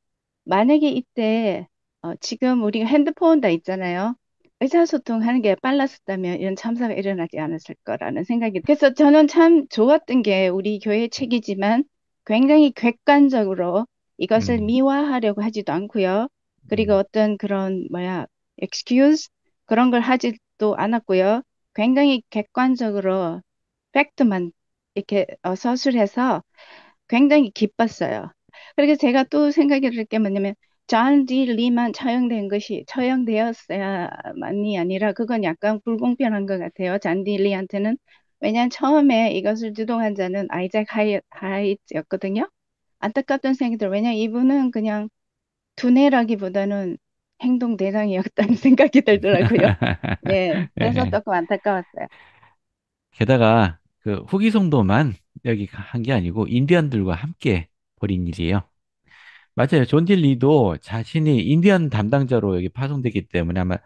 만약에 이때 어, 지금 우리가 핸드폰 다 있잖아요. 의사소통하는 게 빨랐었다면 이런 참사가 일어나지 않았을 거라는 생각이 그래서 저는 참 좋았던 게 우리 교회 책이지만 굉장히 객관적으로 이것을 음. 미화하려고 하지도 않고요. 그리고 음. 어떤 그런 뭐야 excuse 그런 걸 하지도 않았고요. 굉장히 객관적으로 팩트만 이렇게 어, 서술해서 굉장히 기뻤어요. 그리고 제가 또 생각이 들게 뭐냐면 존디 리만 처형된 것이 처형되었어야만이 아니라 그건 약간 불공평한 것 같아요. 존디 리한테는 왜냐하면 처음에 이것을 주동한 자는 아이작 하이트였거든요. 안타깝던 생각이 들어요. 왜냐면 이분은 그냥 두뇌라기보다는 행동 대상이었다는 생각이 들더라고요. 네, 예. 그래서 조금 안타까웠어요. 게다가 그 후기 성도만 여기 한 게 아니고 인디언들과 함께 벌인 일이에요. 맞아요. 존딜리도 자신이 인디언 담당자로 여기 파송되기 때문에 아마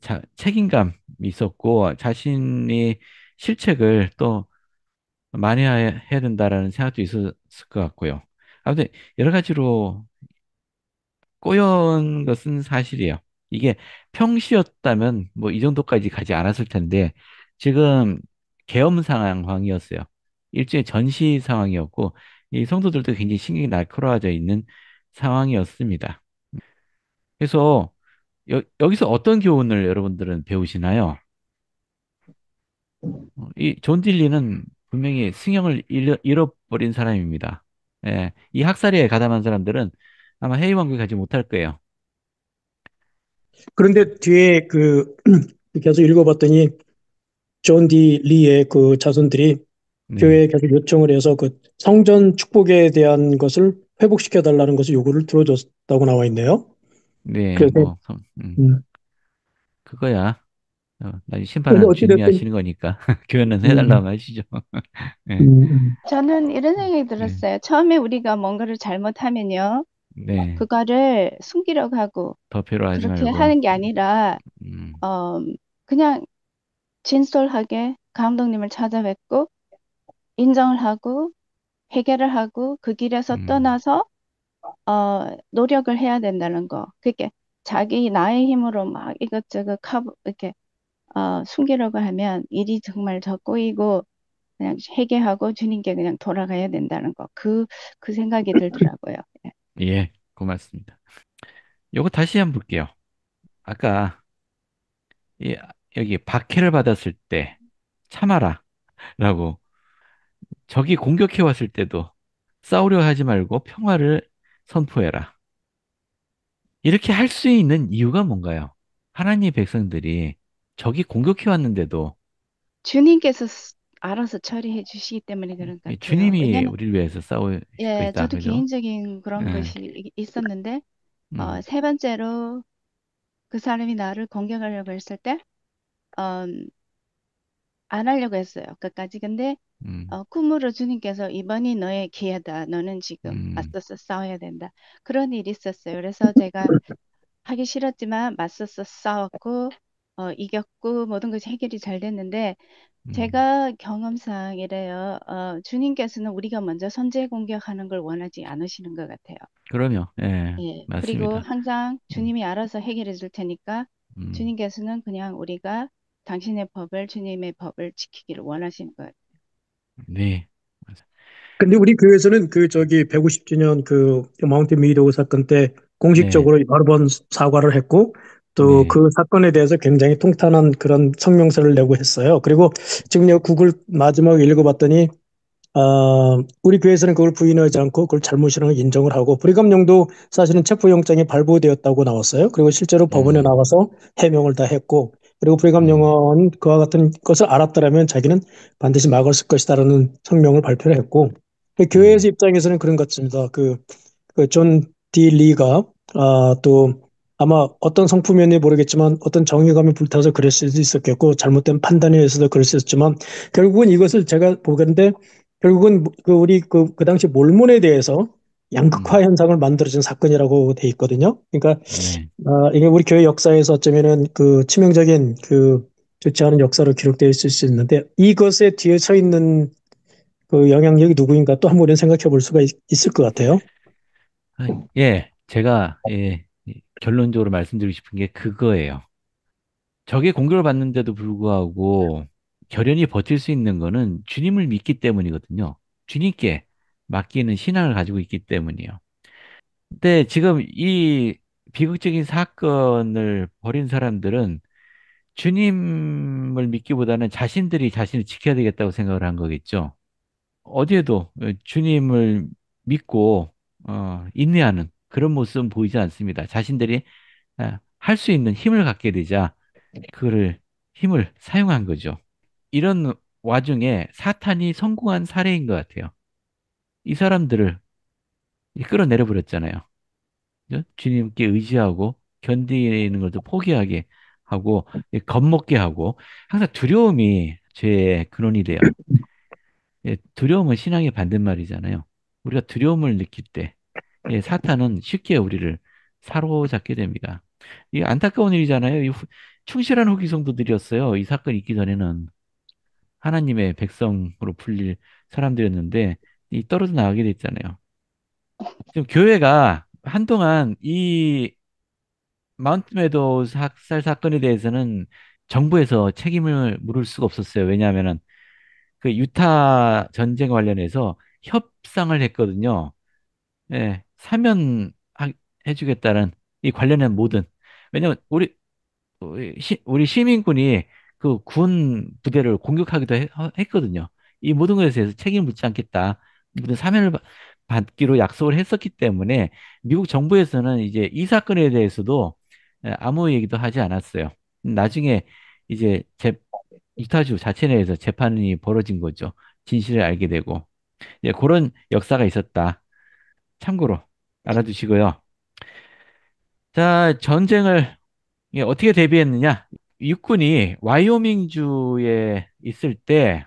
자, 책임감이 있었고 자신이 실책을 또 많이 해야 된다라는 생각도 있었을 것 같고요. 아무튼 여러 가지로 꼬여온 것은 사실이에요. 이게 평시였다면 뭐 이 정도까지 가지 않았을 텐데 지금 계엄 상황이었어요. 일종의 전시 상황이었고 이 성도들도 굉장히 신경이 날카로워져 있는 상황이었습니다. 그래서 여, 여기서 어떤 교훈을 여러분들은 배우시나요? 어, 이존 딜리는 분명히 승영을 잃어, 잃어버린 사람입니다. 예, 이 학살에 가담한 사람들은 아마 해외 왕국에 가지 못할 거예요. 그런데 뒤에 그 계속 읽어봤더니 존디 리의 그 자손들이 네. 교회에 계속 요청을 해서 그 성전 축복에 대한 것을 회복시켜 달라는 것을 요구를 들어줬다고 나와 있네요. 네. 그래서 뭐, 음. 음. 그거야. 어, 나중 심판을 준비하시는 거니까 교회는 음. 해달라고 네. 음. 하시죠. 음. 네. 저는 이런 네. 생각이 들었어요. 네. 처음에 우리가 뭔가를 잘못하면요. 네. 그거를 숨기려고 하고 더 필요하지 그렇게 말고. 하는 게 아니라 음. 어, 그냥 진솔하게 감독님을 찾아뵙고 인정을 하고 해결을 하고 그 길에서 음. 떠나서 어, 노력을 해야 된다는 거. 그게 자기 나의 힘으로 막 이것저것 카 이렇게 어, 숨기려고 하면 일이 정말 더 꼬이고 그냥 회개하고 주님께 그냥 돌아가야 된다는 거. 그, 그 생각이 들더라고요. 예. 예, 고맙습니다. 요거 다시 한번 볼게요. 아까 예, 여기 박해를 받았을 때 참아라 라고 적이 공격해 왔을 때도 싸우려 하지 말고 평화를 선포해라. 이렇게 할 수 있는 이유가 뭔가요? 하나님 백성들이 적이 공격해 왔는데도 주님께서 알아서 처리해 주시기 때문에 그런 것 같아요. 주님이 왜냐면, 우리를 위해서 싸우고 예, 있다. 저도 그죠? 개인적인 그런 예. 것이 있었는데 어, 음. 어, 세 번째로 그 사람이 나를 공격하려고 했을 때 음, 안 하려고 했어요. 끝까지. 근데 음, 어, 꿈으로 주님께서 이번이 너의 기회다. 너는 지금 음. 맞서서 싸워야 된다. 그런 일이 있었어요. 그래서 제가 하기 싫었지만 맞서서 싸웠고 어, 이겼고 모든 것이 해결이 잘 됐는데 음. 제가 경험상 이래요. 어, 주님께서는 우리가 먼저 선제 공격하는 걸 원하지 않으시는 것 같아요. 그럼요. 예, 예. 그리고 맞습니다. 항상 음. 주님이 알아서 해결해 줄 테니까 음, 주님께서는 그냥 우리가 당신의 법을 주님의 법을 지키기를 원하시는 거예요. 네. 근데 우리 교회에서는 그 저기 150주년 그 마운틴 미디어 사건 때 공식적으로 여러 네. 번 사과를 했고 또그 네. 사건에 대해서 굉장히 통탄한 그런 성명서를 내고 했어요. 그리고 지금 내가 구글 마지막에 읽어봤더니 어, 우리 교회에서는 그걸 부인하지 않고 그걸 잘못이라는 걸 인정을 하고 불감령도 사실은 체포영장이 발부되었다고 나왔어요. 그리고 실제로 법원에 음. 나와서 해명을 다 했고 그리고 불감 음. 영어 그와 같은 것을 알았더라면 자기는 반드시 막을 쓸 것이다라는 성명을 발표를 했고 그 교회에서 음. 입장에서는 그런 것 같습니다. 그존 그 디 리가 아, 또 아마 어떤 성품이었는지 모르겠지만 어떤 정의감이 불타서 그랬을 수도 있었겠고 잘못된 판단에 의해서도 그럴 수 있었지만 결국은 이것을 제가 보겠는데 결국은 그 우리 그, 그 당시 몰몬에 대해서 양극화 음. 현상을 만들어준 사건이라고 돼 있거든요. 그러니까 음. 어, 이게 우리 교회 역사에서 어쩌면은 그 치명적인 그 좋지 않은 역사로 기록되어 있을 수 있는데 이것에 뒤에 서 있는 그 영향력이 누구인가 또 한번 생각해 볼 수가 있, 을것 같아요. 아, 예, 제가 예, 결론적으로 말씀드리고 싶은 게 그거예요. 적의 공격을 받는데도 불구하고 결연히 버틸 수 있는 거는 주님을 믿기 때문이거든요. 주님께 맡기는 신앙을 가지고 있기 때문이에요. 근데 지금 이 비극적인 사건을 벌인 사람들은 주님을 믿기보다는 자신들이 자신을 지켜야 되겠다고 생각을 한 거겠죠. 어디에도 주님을 믿고 어, 인내하는 그런 모습은 보이지 않습니다. 자신들이 아, 할수 있는 힘을 갖게 되자 그를 힘을 사용한 거죠. 이런 와중에 사탄이 성공한 사례인 것 같아요. 이 사람들을 이 끌어내려 버렸잖아요. 주님께 의지하고 견디는 것도 포기하게 하고 겁먹게 하고 항상 두려움이 죄의 근원이 돼요. 예, 두려움은 신앙의 반대말이잖아요. 우리가 두려움을 느낄 때 예, 사탄은 쉽게 우리를 사로잡게 됩니다. 이 안타까운 일이잖아요. 충실한 후기 성도들이었어요. 이사건 있기 전에는 하나님의 백성으로 불릴 사람들이었는데 이 떨어져 나가게 돼 있잖아요. 지금 교회가 한동안 이 마운트 메도우 학살 사건에 대해서는 정부에서 책임을 물을 수가 없었어요. 왜냐하면은 그 유타 전쟁 관련해서 협상을 했거든요. 예, 사면 하- 해주겠다는 이 관련된 모든 왜냐면 우리 우리 시, 우리 시민군이 그 군 부대를 공격하기도 해- 어, 했거든요. 이 모든 것에 대해서 책임 을 묻지 않겠다. 사면을 받기로 약속을 했었기 때문에 미국 정부에서는 이제 이 사건에 대해서도 아무 얘기도 하지 않았어요. 나중에 이제 재, 유타주 자체 내에서 재판이 벌어진 거죠. 진실을 알게 되고. 예, 그런 역사가 있었다. 참고로 알아두시고요. 자, 전쟁을 예, 어떻게 대비했느냐? 육군이 와이오밍주에 있을 때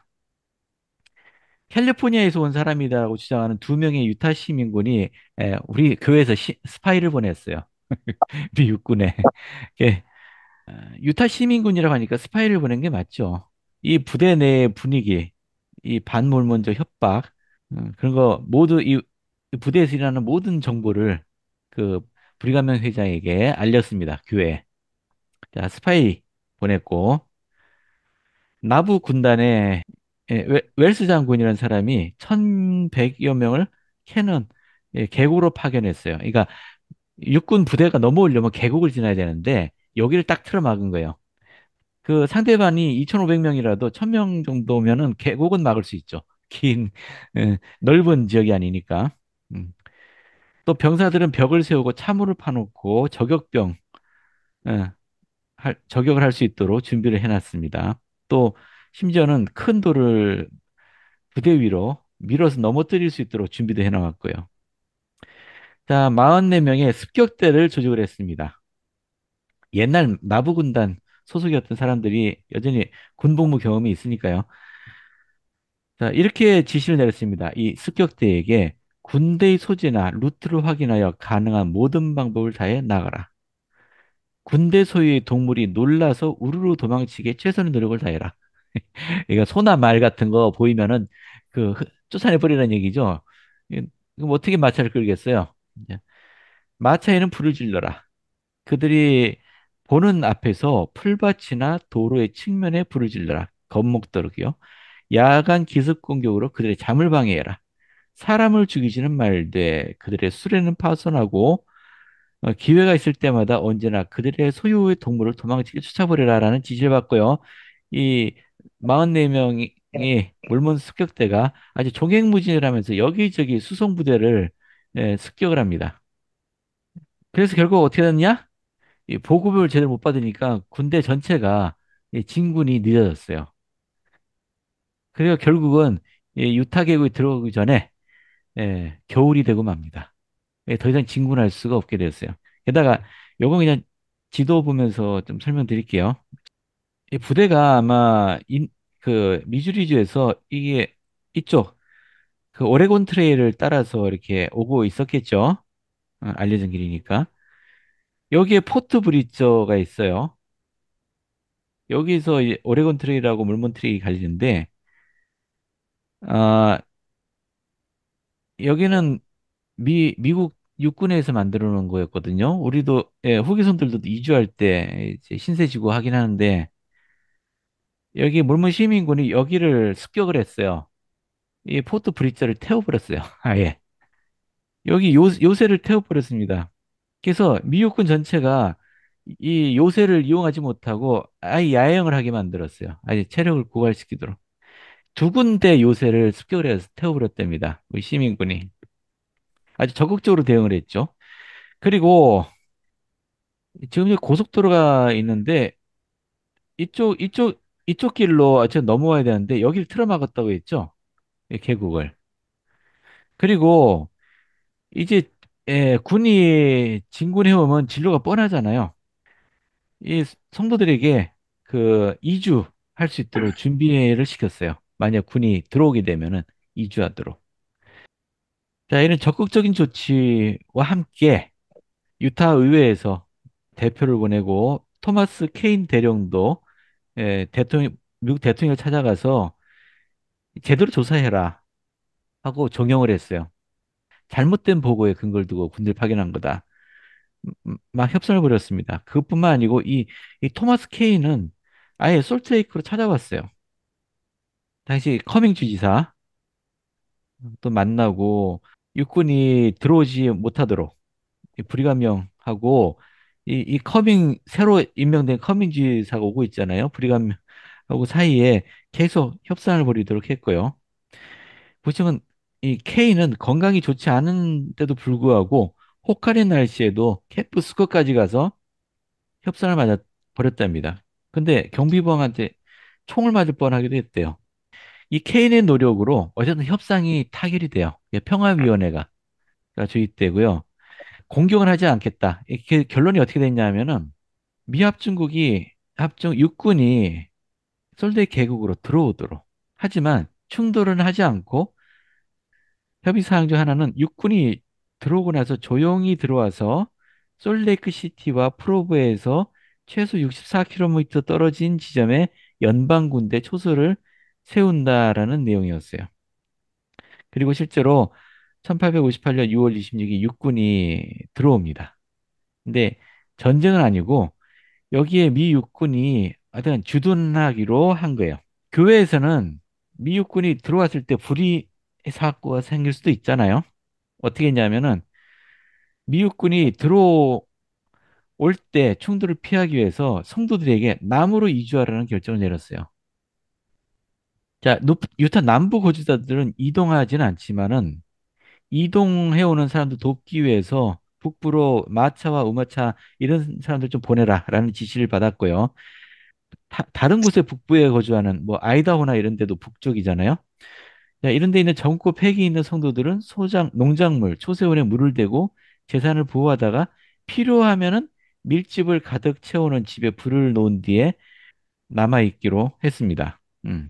캘리포니아에서 온 사람이다라고 주장하는 두 명의 유타 시민군이 에, 예, 우리 교회에서 시, 스파이를 보냈어요. 우리 육군에. 예. 아, 유타 시민군이라고 하니까 스파이를 보낸 게 맞죠. 이 부대 내의 분위기, 이 반몰몬적 협박, 어, 그런 거 모두 이 부대에서 일하는 모든 정보를 그불리가면 회장에게 알렸습니다. 교회. 자, 스파이 보냈고, 나부 군단에 예, 웰스 장군이라는 사람이 1100여 명을 캐논 예, 계곡으로 파견했어요. 그러니까 육군 부대가 넘어오려면 계곡을 지나야 되는데 여기를 딱 틀어막은 거예요. 그 상대방이 2,500명이라도 1,000명 정도면은 계곡은 막을 수 있죠. 긴 예, 넓은 지역이 아니니까. 음. 또 병사들은 벽을 세우고 차물을 파놓고 저격병 예, 할, 저격을 할 수 있도록 준비를 해놨습니다. 또 심지어는 큰 돌을 부대 위로 밀어서 넘어뜨릴 수 있도록 준비도 해나갔고요. 자, 44명의 습격대를 조직을 했습니다. 옛날 나부군단 소속이었던 사람들이 여전히 군복무 경험이 있으니까요. 자, 이렇게 지시를 내렸습니다. 이 습격대에게 군대의 소재나 루트를 확인하여 가능한 모든 방법을 다해 나가라. 군대 소유의 동물이 놀라서 우르르 도망치게 최선의 노력을 다해라. 그러니까 소나 말 같은 거 보이면은 그 쫓아내 버리라는 얘기죠. 그럼 어떻게 마차를 끌겠어요? 마차에는 불을 질러라. 그들이 보는 앞에서 풀밭이나 도로의 측면에 불을 질러라. 겁먹도록이요. 야간 기습 공격으로 그들의 잠을 방해해라. 사람을 죽이지는 말되 그들의 수레는 파손하고 어, 기회가 있을 때마다 언제나 그들의 소유의 동물을 도망치게 쫓아버리라라는 지시를 받고요. 이 44명이 몰몬 습격대가 아주 종횡무진을 하면서 여기저기 수송 부대를 예, 습격을 합니다. 그래서 결국 어떻게 됐냐? 보급을 제대로 못 받으니까 군대 전체가 진군이 늦어졌어요. 그리고 결국은 유타 계곡에 들어가기 전에 예, 겨울이 되고 맙니다. 예, 더 이상 진군할 수가 없게 되었어요. 게다가 요건 그냥 지도 보면서 좀 설명드릴게요. 이 부대가 아마 인, 그 미주리주에서 이게 있죠? 그 오레곤 트레일을 따라서 이렇게 오고 있었겠죠. 어, 알려진 길이니까. 여기에 포트 브리저가 있어요. 여기서 오레곤 트레일하고 몰몬 트레일이 갈리는데 아, 여기는 미 미국 육군에서 만들어 놓은 거였거든요. 우리도 예, 후계선들도 이주할 때 이제 신세지구 확인 하는데 여기 물문 시민군이 여기를 습격을 했어요. 이 포트 브리저를 태워버렸어요. 아예. 여기 요, 요새를 태워버렸습니다. 그래서 미육군 전체가 이 요새를 이용하지 못하고 아예 야영을 하게 만들었어요. 아예 체력을 고갈시키도록. 두 군데 요새를 습격을 해서 태워버렸답니다. 우리 시민군이. 아주 적극적으로 대응을 했죠. 그리고 지금 고속도로가 있는데 이쪽 이쪽 이쪽 길로 어쨌든 넘어와야 되는데 여기를 틀어막았다고 했죠. 이 계곡을. 그리고 이제 예, 군이 진군해 오면 진로가 뻔하잖아요. 이 성도들에게 그 이주 할 수 있도록 준비를 시켰어요. 만약 군이 들어오게 되면은 이주하도록. 자, 이런 적극적인 조치와 함께 유타 의회에서 대표를 보내고 토마스 케인 대령도 예, 대통령, 미국 대통령을 찾아가서 제대로 조사해라 하고 종용을 했어요. 잘못된 보고에 근거를 두고 군대를 파견한 거다. 음, 음, 막 협상을 벌였습니다. 그것뿐만 아니고 이, 이 토마스 케인은 아예 솔트레이크로 찾아왔어요. 당시 커밍 주지사 또 만나고 육군이 들어오지 못하도록 불이감명하고 이, 이 커밍 새로 임명된 커밍 지사가 오고 있잖아요. 브리감하고 사이에 계속 협상을 벌이도록 했고요. 보시면 이 K는 건강이 좋지 않은데도 불구하고 혹한의 날씨에도 캠프 스커까지 가서 협상을 맞아 버렸답니다. 근데 경비병한테 총을 맞을 뻔하기도 했대요. 이 케인의 노력으로 어쨌든 협상이 타결이 돼요. 예, 평화위원회가 주입되고요 공격을 하지 않겠다. 이렇게 결론이 어떻게 됐냐면은 미합 중국이 합중 육군이 솔대 계곡으로 들어오도록 하지만 충돌은 하지 않고 협의 사항 중 하나는 육군이 들어오고 나서 조용히 들어와서 솔레이크 그 시티와 프로브에서 최소 64km 떨어진 지점에 연방 군대 초소를 세운다라는 내용이었어요. 그리고 실제로 1858년 6월 26일 육군이 들어옵니다. 근데 전쟁은 아니고 여기에 미 육군이 하여튼 주둔하기로 한 거예요. 교회에서는 미 육군이 들어왔을 때불의 사고가 생길 수도 있잖아요. 어떻게 했냐면은 미 육군이 들어올 때 충돌을 피하기 위해서 성도들에게 남으로 이주하라는 결정을 내렸어요. 자, 유타 남부 고지자들은 이동하지는 않지만은 이동해오는 사람들 돕기 위해서 북부로 마차와 우마차 이런 사람들 좀 보내라라는 지시를 받았고요. 다, 다른 곳에 북부에 거주하는 뭐 아이다호나 이런 데도 북쪽이잖아요. 자, 이런 데 있는 젊고 폐기 있는 성도들은 소장, 농작물, 초세원에 물을 대고 재산을 보호하다가 필요하면은 밀집을 가득 채우는 집에 불을 놓은 뒤에 남아있기로 했습니다. 음.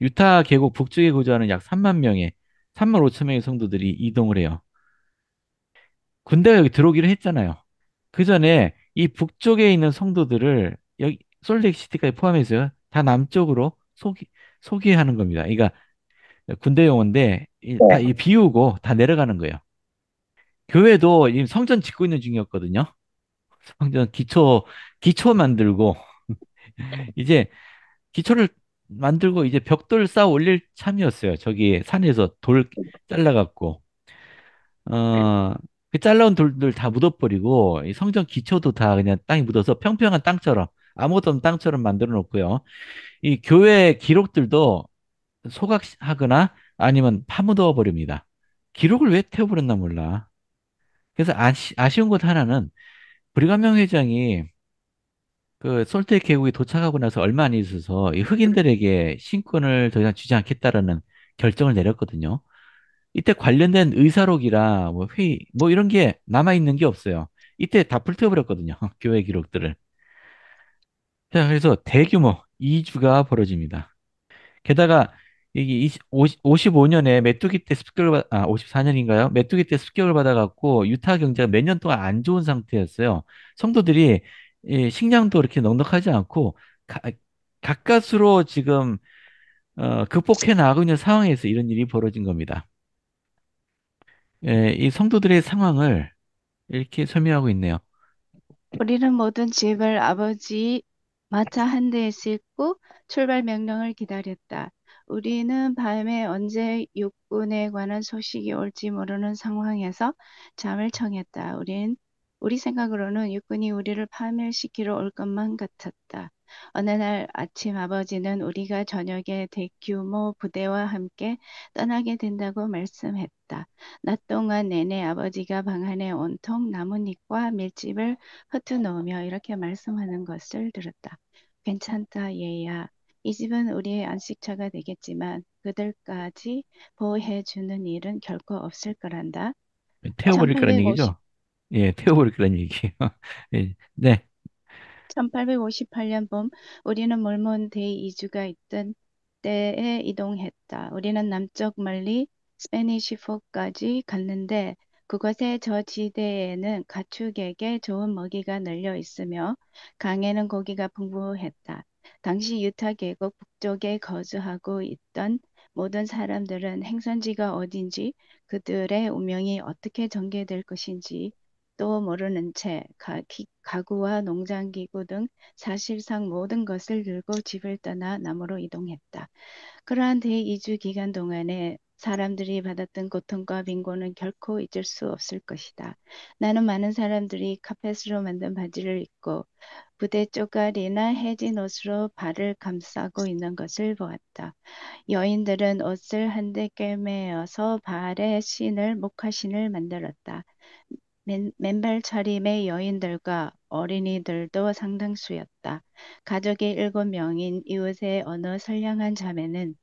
유타 계곡 북쪽에 거주하는 약 3만 명의 3만 5천 명의 성도들이 이동을 해요. 군대가 여기 들어오기로 했잖아요. 그 전에 이 북쪽에 있는 성도들을 여기 솔렉시티까지 포함해서 다 남쪽으로 소기, 소개하는 겁니다. 그러니까 군대 용어인데 네. 다 비우고 다 내려가는 거예요. 교회도 지금 성전 짓고 있는 중이었거든요. 성전 기초 기초 만들고 이제 기초를 만들고 이제 벽돌 쌓아 올릴 참이었어요. 저기 산에서 돌 잘라갖고. 어, 네. 그 잘라온 돌들 다 묻어버리고, 성전 기초도 다 그냥 땅이 묻어서 평평한 땅처럼, 아무것도 없는 땅처럼 만들어 놓고요. 이 교회 기록들도 소각하거나 아니면 파묻어 버립니다. 기록을 왜 태워버렸나 몰라. 그래서 아쉬, 아쉬운 것 하나는 브리가명 회장이 그 솔트의 계곡이 도착하고 나서 얼마 안 있어서 이 흑인들에게 신권을 더 이상 주지 않겠다라는 결정을 내렸거든요. 이때 관련된 의사록이라 뭐 회의 뭐 이런 게 남아 있는 게 없어요. 이때 다 불태워버렸거든요. 교회 기록들을. 자, 그래서 대규모 이주가 벌어집니다. 게다가 이게 55년에 메뚜기 때 습격을 아 54년인가요? 메뚜기 때 습격을 받아갖고 유타 경제가 몇 년 동안 안 좋은 상태였어요. 성도들이 이 예, 식량도 이렇게 넉넉하지 않고 가, 가까스로 지금 어, 극복해 나가고 있는 상황에서 이런 일이 벌어진 겁니다. 예, 이 성도들의 상황을 이렇게 설명하고 있네요. 우리는 모든 집을 아버지 마차 한 대에 싣고 출발 명령을 기다렸다. 우리는 밤에 언제 육군에 관한 소식이 올지 모르는 상황에서 잠을 청했다. 우린 우리 생각으로는 육군이 우리를 파멸시키러 올 것만 같았다. 어느 날 아침 아버지는 우리가 저녁에 대규모 부대와 함께 떠나게 된다고 말씀했다. 낮 동안 내내 아버지가 방 안에 온통 나뭇잎과 밀집을 흩어놓으며 이렇게 말씀하는 것을 들었다. 괜찮다, 얘야. 이 집은 우리의 안식처가 되겠지만 그들까지 보호해 주는 일은 결코 없을 거란다. 태워버릴 거란 얘기죠? 예, 태워버릴 거란 얘기예요. 예, 네, 1858년 봄 우리는 몰몬 대이주가 있던 때에 이동했다. 우리는 남쪽 멀리 스페니쉬 포까지 갔는데 그곳의 저지대에는 가축에게 좋은 먹이가 널려 있으며 강에는 고기가 풍부했다. 당시 유타 계곡 북쪽에 거주하고 있던 모든 사람들은 행선지가 어딘지 그들의 운명이 어떻게 전개될 것인지 또 모르는 채 가, 가구와 농장기구 등 사실상 모든 것을 들고 집을 떠나 남으로 이동했다. 그러한 대이주 기간 동안에 사람들이 받았던 고통과 빈곤은 결코 잊을 수 없을 것이다. 나는 많은 사람들이 카펫으로 만든 바지를 입고 부대 쪼가리나 해진 옷으로 발을 감싸고 있는 것을 보았다. 여인들은 옷을 한데 꿰매어서 발에 신을 목화신을 만들었다. 맨, 맨발 차림의 여인들과 어린이들도 상당수였다. 가족의 일곱 명인 이웃의 어느 선량한 자매는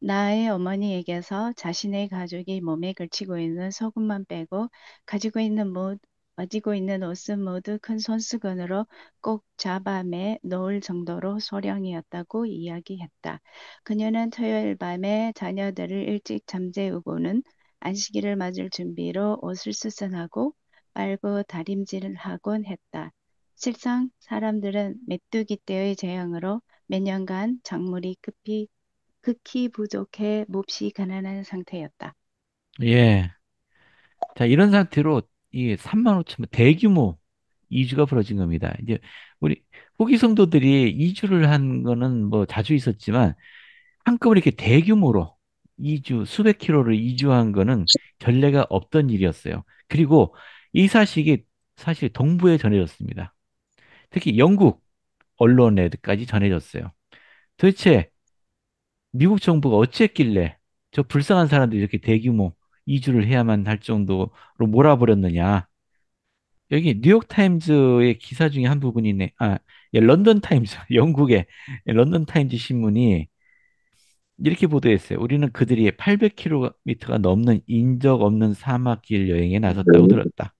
나의 어머니에게서 자신의 가족이 몸에 걸치고 있는 소금만 빼고 가지고 있는 모, 가지고 있는 옷은 모두 큰 손수건으로 꼭 잡아매 놓을 정도로 소량이었다고 이야기했다. 그녀는 토요일 밤에 자녀들을 일찍 잠재우고는 안식일을 맞을 준비로 옷을 수선하고 빨고 다림질하곤 을 했다. 실상 사람들은 메뚜기 때의 재앙으로 몇 년간 작물이 급히 극히 부족해 몹시 가난한 상태였다. 예. 자, 이런 상태로 이 3만 5천 대규모 이주가 벌어진 겁니다. 이제 우리 후기 성도들이 이주를 한 거는 뭐 자주 있었지만 한꺼번에 이렇게 대규모로 이주 수백 킬로를 이주한 거는 전례가 없던 일이었어요. 그리고 이 사실이 사실 동부에 전해졌습니다. 특히 영국 언론에까지 전해졌어요. 도대체 미국 정부가 어찌했길래 저 불쌍한 사람들 이렇게 대규모 이주를 해야만 할 정도로 몰아버렸느냐. 여기 뉴욕 타임즈의 기사 중에 한 부분이네. 아, 예, 런던 타임즈, 영국의 런던 타임즈 신문이 이렇게 보도했어요. 우리는 그들이 800km가 넘는 인적 없는 사막길 여행에 나섰다고 음. 들었다.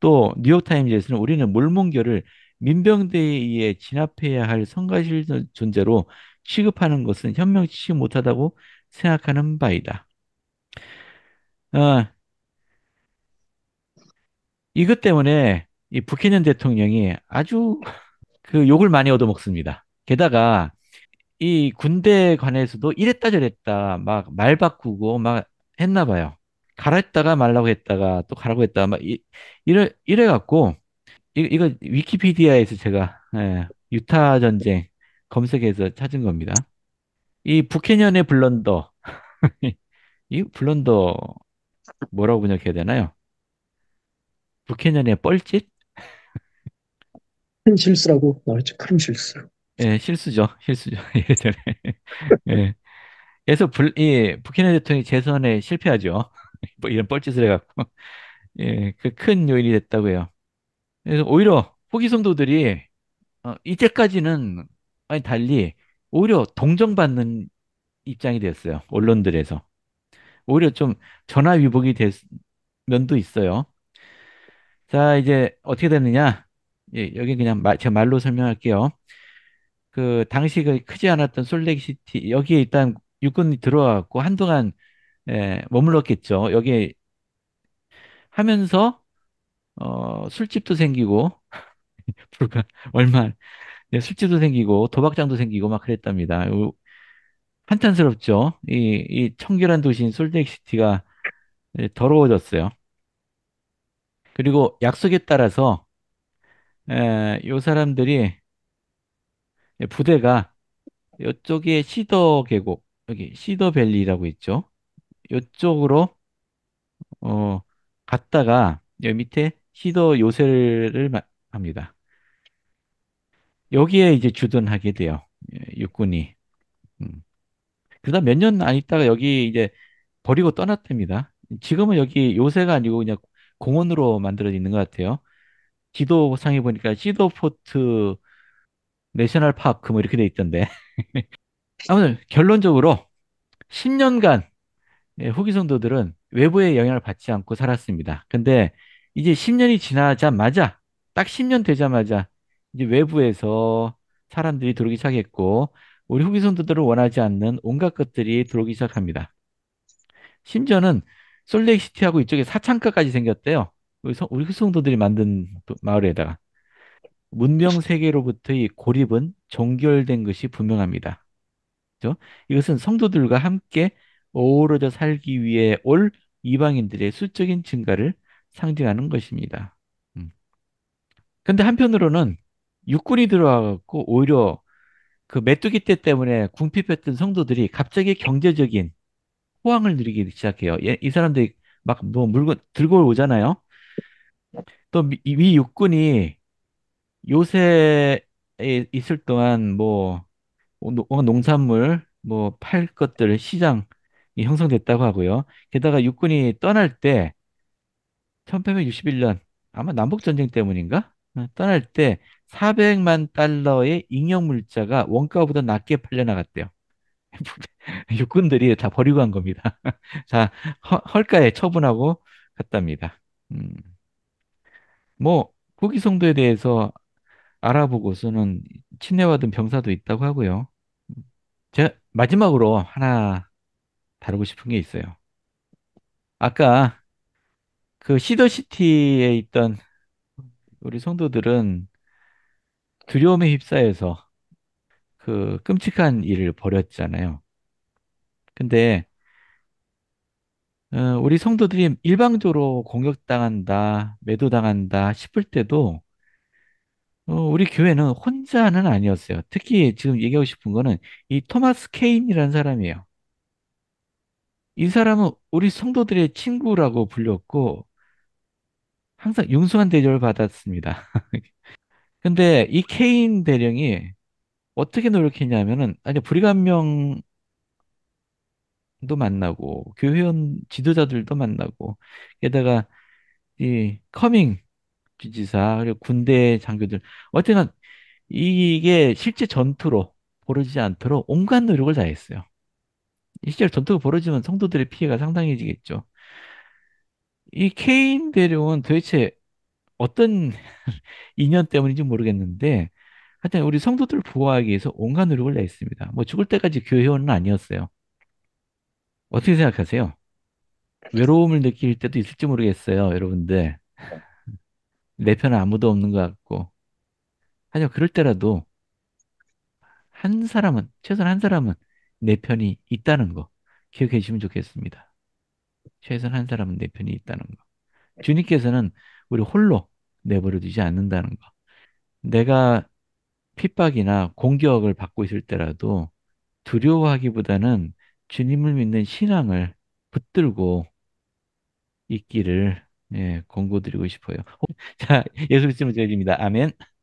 또 뉴욕타임즈에서는 우리는 몰몬교를 민병대에 의해 진압해야 할 성가실 존재로 취급하는 것은 현명치 못하다고 생각하는 바이다. 어, 이것 때문에 이 부케년 대통령이 아주 그 욕을 많이 얻어먹습니다. 게다가 이 군대에 관해서도 이랬다 저랬다 막 말 바꾸고 막 했나 봐요. 가라 했다가 말라고 했다가 또 가라고 했다가 막 이, 이래 이래 갖고 이, 거 위키피디아에서 제가 예, 유타 전쟁 검색해서 찾은 겁니다. 이북해년의 블런더 이 블런더 뭐라고 분역해야 되나요? 북해년의 뻘짓? 큰 실수라고 나왔죠. 큰 실수. 예, 실수죠. 실수죠. 예전에. 예. 그래서 불, 예, 부캐년 대통령이 재선에 실패하죠. 뭐 이런 뻘짓을 해갖고 예, 그큰 요인이 됐다고 해요. 그래서 오히려 호기 성도들이 어, 이때까지는 아니 달리 오히려 동정받는 입장이 되었어요 언론들에서 오히려 좀 전화위복이 될 면도 있어요. 자 이제 어떻게 됐느냐? 예, 여기 그냥 말, 제가 말로 설명할게요. 그 당시 그 크지 않았던 솔렉시티 여기에 일단 육군이 들어와갖고 한동안 예, 머물렀겠죠. 여기 하면서 어, 술집도 생기고 불과 얼마 예, 술집도 생기고 도박장도 생기고 막 그랬답니다. 한탄스럽죠. 이, 이 청결한 도시인 솔트렉시티가 네, 더러워졌어요. 그리고 약속에 따라서 에, 요 사람들이 네, 부대가 이쪽에 시더 계곡 여기 시더 밸리라고 있죠. 이쪽으로어 갔다가 여기 밑에 시도 요새를 합니다. 여기에 이제 주둔하게 돼요. 예, 육군이. 음. 그다음 몇 년 안 있다가 여기 이제 버리고 떠났답니다. 지금은 여기 요새가 아니고 그냥 공원으로 만들어져 있는 것 같아요. 지도상에 보니까 시도포트 내셔널 파크 뭐 이렇게 돼 있던데. 아무튼 결론적으로 10년간 예, 후기 성도들은 외부의 영향을 받지 않고 살았습니다. 근데 이제 10년이 지나자마자 딱 10년 되자마자 이제 외부에서 사람들이 들어오기 시작했고 우리 후기 성도들을 원하지 않는 온갖 것들이 들어오기 시작합니다. 심지어는 솔렉시티하고 이쪽에 사창가까지 생겼대요. 우리 후기 성도들이 만든 마을에다가 문명 세계로부터의 고립은 종결된 것이 분명합니다. 그렇죠? 이것은 성도들과 함께 어우러져 살기 위해 올 이방인들의 수적인 증가를 상징하는 것입니다. 그데 음. 한편으로는 육군이 들어와갖고 오히려 그 메뚜기 때 때문에 궁핍했던 성도들이 갑자기 경제적인 호황을 누리기 시작해요. 예, 이 사람들이 막 뭐 물건 들고 오잖아요. 또미 육군이 요새 있을 동안 뭐 어, 농산물 뭐 팔 것들 시장 형성됐다고 하고요. 게다가 육군이 떠날 때 1861년 아마 남북 전쟁 때문인가? 어, 떠날 때 400만 달러의 잉여 물자가 원가보다 낮게 팔려나갔대요. 육군들이 다 버리고 간 겁니다. 자, 헐가에 처분하고 갔답니다. 음. 뭐후기성도에 대해서 알아보고서는 친애받은 병사도 있다고 하고요. 음. 제가 마지막으로 하나 다루고 싶은 게 있어요. 아까 그 시더시티에 있던 우리 성도들은 두려움에 휩싸여서 그 끔찍한 일을 벌였잖아요. 근데 어, 우리 성도들이 일방적으로 공격당한다, 매도당한다 싶을 때도 어, 우리 교회는 혼자는 아니었어요. 특히 지금 얘기하고 싶은 거는 이 토마스 케인이라는 사람이에요. 이 사람은 우리 성도들의 친구라고 불렸고 항상 융숭한 대접을 받았습니다. 근데 이 케인 대령이 어떻게 노력했냐면은 아니 불의감명 도 만나고 교회원 지도자들도 만나고 게다가 이 커밍 지지사 그리고 군대 장교들 어쨌든 이게 실제 전투로 벌어지지 않도록 온갖 노력을 다했어요. 실제로 전투가 벌어지면 성도들의 피해가 상당해지겠죠. 이 케인 대려은 도대체 어떤 인연 때문인지 모르겠는데 하여튼 우리 성도들 을 보호하기 위해서 온갖 노력을 냈습니다. 뭐 죽을 때까지 교회원은 아니었어요. 어떻게 생각하세요? 외로움을 느낄 때도 있을지 모르겠어요, 여러분들. 내 편은 아무도 없는 것 같고. 하여 그럴 때라도 한 사람은 최소한 한 사람은 내 편이 있다는 거 기억해 주시면 좋겠습니다. 최소한 사람은 내 편이 있다는 거. 주님께서는 우리 홀로 내버려 두지 않는다는 거. 내가 핍박이나 공격을 받고 있을 때라도 두려워하기보다는 주님을 믿는 신앙을 붙들고 있기를 예, 권고드리고 싶어요. 자, 예수 그리스도의 제입니다. 아멘.